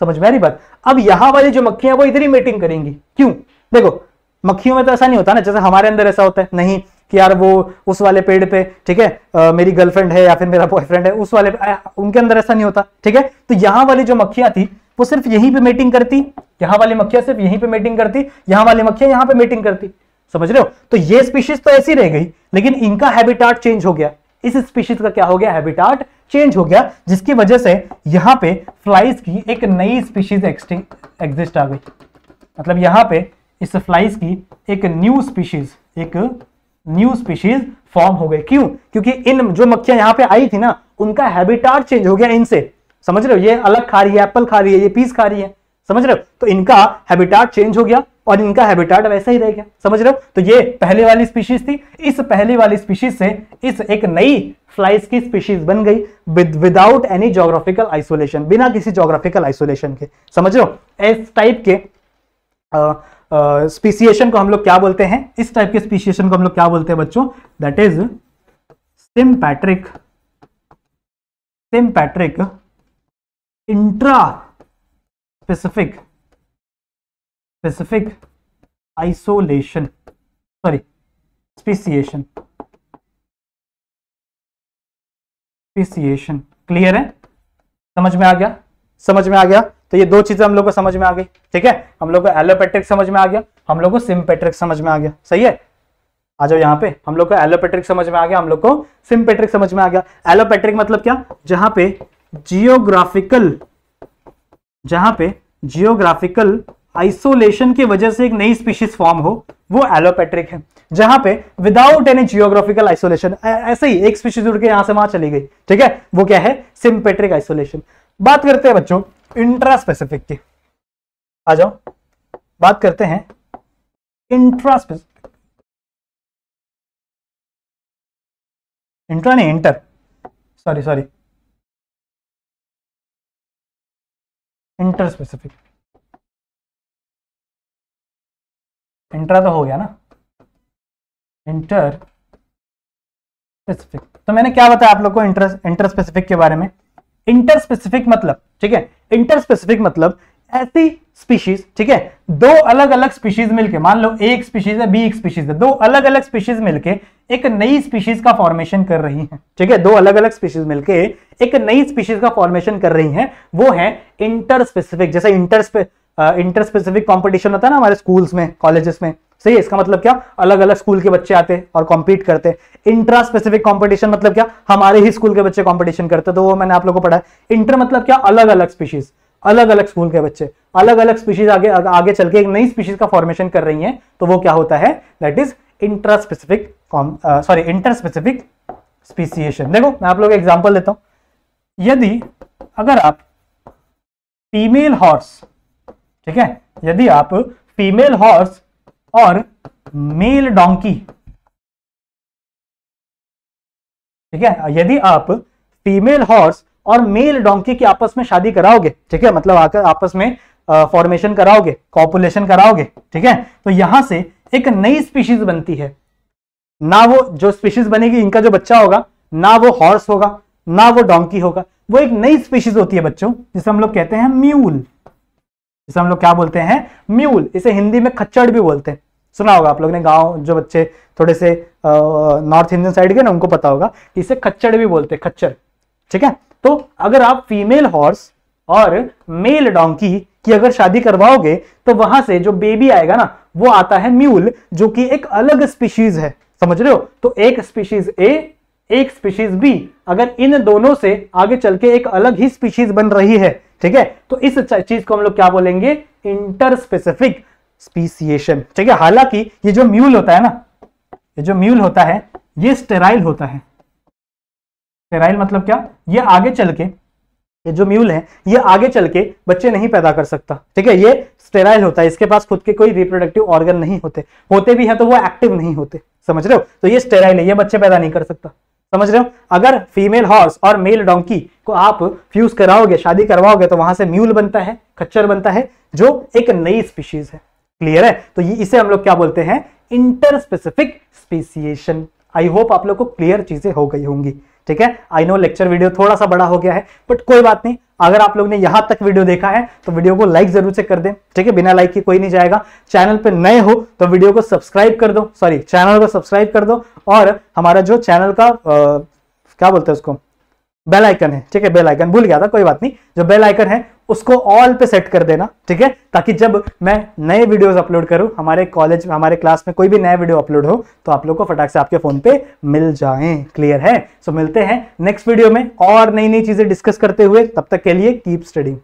समझ में आ रही बात अब यहां वाली जो मक्खियां वो इधर ही मीटिंग करेंगी क्यों देखो मक्खियों में तो ऐसा नहीं होता ना जैसे हमारे अंदर ऐसा होता है नहीं कि यार वो उस वाले पेड़ पे ठीक है मेरी गर्लफ्रेंड है या फिर मेरा बॉयफ्रेंड है उस वाले आ, उनके अंदर ऐसा नहीं होता ठीक है तो यहां वाली जो मक्खियां थी वो सिर्फ यहीं पे मीटिंग करती यहां वाली मक्खियां सिर्फ यहीं पे मीटिंग करती यहां वाली मक्खियां यहां पे मीटिंग करती समझ रहे हो तो ये स्पीशीज तो ऐसी रह गई लेकिन इनका हैबिटाट चेंज हो गया इस स्पीशीज का क्या हो गया हैबिटाट चेंज हो गया जिसकी वजह से यहां पे फ्लाइज की एक नई स्पीशीज एग्जिस्ट आ गई मतलब यहां पे इस फ्लाइज की एक न्यू स्पीशीज एक न्यू स्पीशीज फॉर्म हो गई क्यों क्योंकि इन जो मक्खियां यहां पे आई थी ना उनका हैबिटार चेंज हो गया इनसे समझ रहे हो ये अलग खा रही है एप्पल खा रही है ये पीस खा रही है समझ रहे हो तो इनका हैबिटार चेंज हो गया और इनका हैबिटाट वैसा ही रहेगा समझ रहे हो तो ये पहले वाली स्पीशीज थी इस पहले वाली स्पीशीज से इस एक नई फ्लाइज की स्पीशीज बन गई विदाउट एनी जोग्राफिकल आइसोलेशन बिना किसी जोग्राफिकल आइसोलेशन के समझ रहे हो इस टाइप के स्पीसिएशन uh, uh, को हम लोग क्या बोलते हैं इस टाइप के स्पीसिएशन को हम लोग क्या बोलते हैं बच्चों that is sympatric sympatric intra specific specific isolation sorry speciation speciation clear है समझ में आ गया समझ में आ गया तो ये दो चीजें हम लोग को समझ में आ गई ठीक है हम लोग को एलोपेट्रिक समझ में आ गया हम लोग को सिम्पेट्रिक समझ में आ गया सही है आ जाओ यहाँ पे हम लोग को एलोपेट्रिक समझ में आ गया हम लोग को सिम्पेट्रिक समझ में आ गया एलोपेट्रिक मतलब क्या जहां पे जियोग्राफिकल जहां पे जियोग्राफिकल आइसोलेशन की वजह से एक नई स्पीशीज फॉर्म हो वो एलोपेट्रिक है जहां पे विदाउट एनी जियोग्राफिकल आइसोलेशन ऐसे ही एक स्पीशीज उड़ के यहां से वहां चली गई ठीक है वो क्या है सिंपेट्रिक आइसोलेशन बात करते हैं बच्चों इंट्रा स्पेसिफिक की आ जाओ बात करते हैं इंट्रा स्पेसिफिक इंट्रा नहीं inter sorry sorry inter specific intra तो हो गया ना इंटर स्पेसिफिक तो मैंने क्या बताया आप लोग को इंटर इंटर स्पेसिफिक के बारे में इंटर स्पेसिफिक मतलब ठीक है इंटर स्पेसिफिक मतलब ऐसी स्पीशीज ठीक है दो अलग अलग स्पीशीज मिलके मान लो ए एक स्पीशीज है बी एक स्पीशीज है दो अलग अलग स्पीशीज मिलके एक नई स्पीशीज का फॉर्मेशन कर रही हैं ठीक है दो अलग अलग स्पीशीज मिलके एक नई स्पीशीज का फॉर्मेशन कर रही हैं वो है इंटर स्पेसिफिक जैसे इंटर इंटर स्पेसिफिक कॉम्पिटिशन होता है ना हमारे स्कूल्स में कॉलेजेस में सही है इसका मतलब क्या अलग अलग स्कूल के बच्चे आते हैं और कॉम्पीट करते हैं इंट्रा स्पेसिफिक कॉम्पिटिशन मतलब क्या हमारे ही स्कूल के बच्चे कॉम्पिटिशन करते तो वो मैंने आप लोगों को पढ़ा है इंटर मतलब क्या अलग अलग स्पीशीज अलग अलग स्कूल के बच्चे अलग अलग स्पीशीज आगे आगे चल के एक नई स्पीशीज का फॉर्मेशन कर रही है तो वो क्या होता है that is intra specific sorry inter specific speciation देखो मैं आप लोग एग्जाम्पल देता हूं यदि अगर आप फीमेल हॉर्स ठीक है यदि आप फीमेल हॉर्स और मेल डोंकी ठीक है यदि आप फीमेल हॉर्स और मेल डोंकी की आपस में शादी कराओगे ठीक है मतलब आकर आपस में फॉर्मेशन कराओगे कॉपुलेशन कराओगे ठीक है तो यहां से एक नई स्पीशीज बनती है ना वो जो स्पीशीज बनेगी इनका जो बच्चा होगा ना वो हॉर्स होगा ना वो डोंकी होगा वो एक नई स्पीशीज होती है बच्चों जिसे हम लोग कहते हैं म्यूल जिसे हम लोग क्या बोलते हैं म्यूल इसे हिंदी में खच्चड़ भी बोलते हैं सुना होगा आप लोग ने गांव जो बच्चे थोड़े से नॉर्थ इंडियन साइड के ना उनको पता होगा कि इसे खच्चड़ भी बोलते हैं खच्चर ठीक है तो अगर आप फीमेल हॉर्स और मेल डोंकी की अगर शादी करवाओगे तो वहां से जो बेबी आएगा ना वो आता है म्यूल जो कि एक अलग स्पीशीज है समझ रहे हो तो एक स्पीशीज ए एक स्पीशीज बी अगर इन दोनों से आगे चल के एक अलग ही स्पीशीज बन रही है ठीक है तो इस चीज को हम लोग क्या बोलेंगे इंटर स्पेसिफिक स्पीसिएशन ठीक है हालांकि ये जो म्यूल होता है ना ये जो म्यूल होता है ये स्टेराइल होता है स्टेराइल मतलब क्या ये आगे चल के ये जो म्यूल है ये आगे चल के बच्चे नहीं पैदा कर सकता ठीक है ये स्टेराइल होता है इसके पास खुद के कोई रिप्रोडक्टिव ऑर्गन नहीं होते होते भी है तो वो एक्टिव नहीं होते समझ रहे हो तो ये स्टेराइल है ये बच्चे पैदा नहीं कर सकता समझ रहे हो अगर फीमेल हॉर्स और मेल डोंकी को आप फ्यूज कराओगे शादी करवाओगे तो वहां से म्यूल बनता है खच्चर बनता है जो एक नई स्पीशीज है क्लियर है तो ये इसे हम लोग क्या बोलते हैं inter specific speciation I hope आप लोग को क्लियर चीजें हो गई होंगी ठीक है आई नो लेक्चर वीडियो थोड़ा सा बड़ा हो गया है बट कोई बात नहीं अगर आप लोग ने यहां तक वीडियो देखा है तो वीडियो को लाइक जरूर से कर दें ठीक है बिना लाइक के कोई नहीं जाएगा चैनल पर नए हो तो वीडियो को सब्सक्राइब कर दो सॉरी चैनल को सब्सक्राइब कर दो और हमारा जो चैनल का आ, क्या बोलते हैं उसको बेल आइकन है ठीक है बेल आइकन भूल गया था कोई बात नहीं जो बेल आइकन है उसको ऑल पे सेट कर देना ठीक है ताकि जब मैं नए वीडियोस अपलोड करूं हमारे कॉलेज में हमारे क्लास में कोई भी नया वीडियो अपलोड हो तो आप लोग को फटाक से आपके फोन पे मिल जाए क्लियर है सो so, मिलते हैं नेक्स्ट वीडियो में और नई नई चीजें डिस्कस करते हुए तब तक के लिए कीप स्टडिंग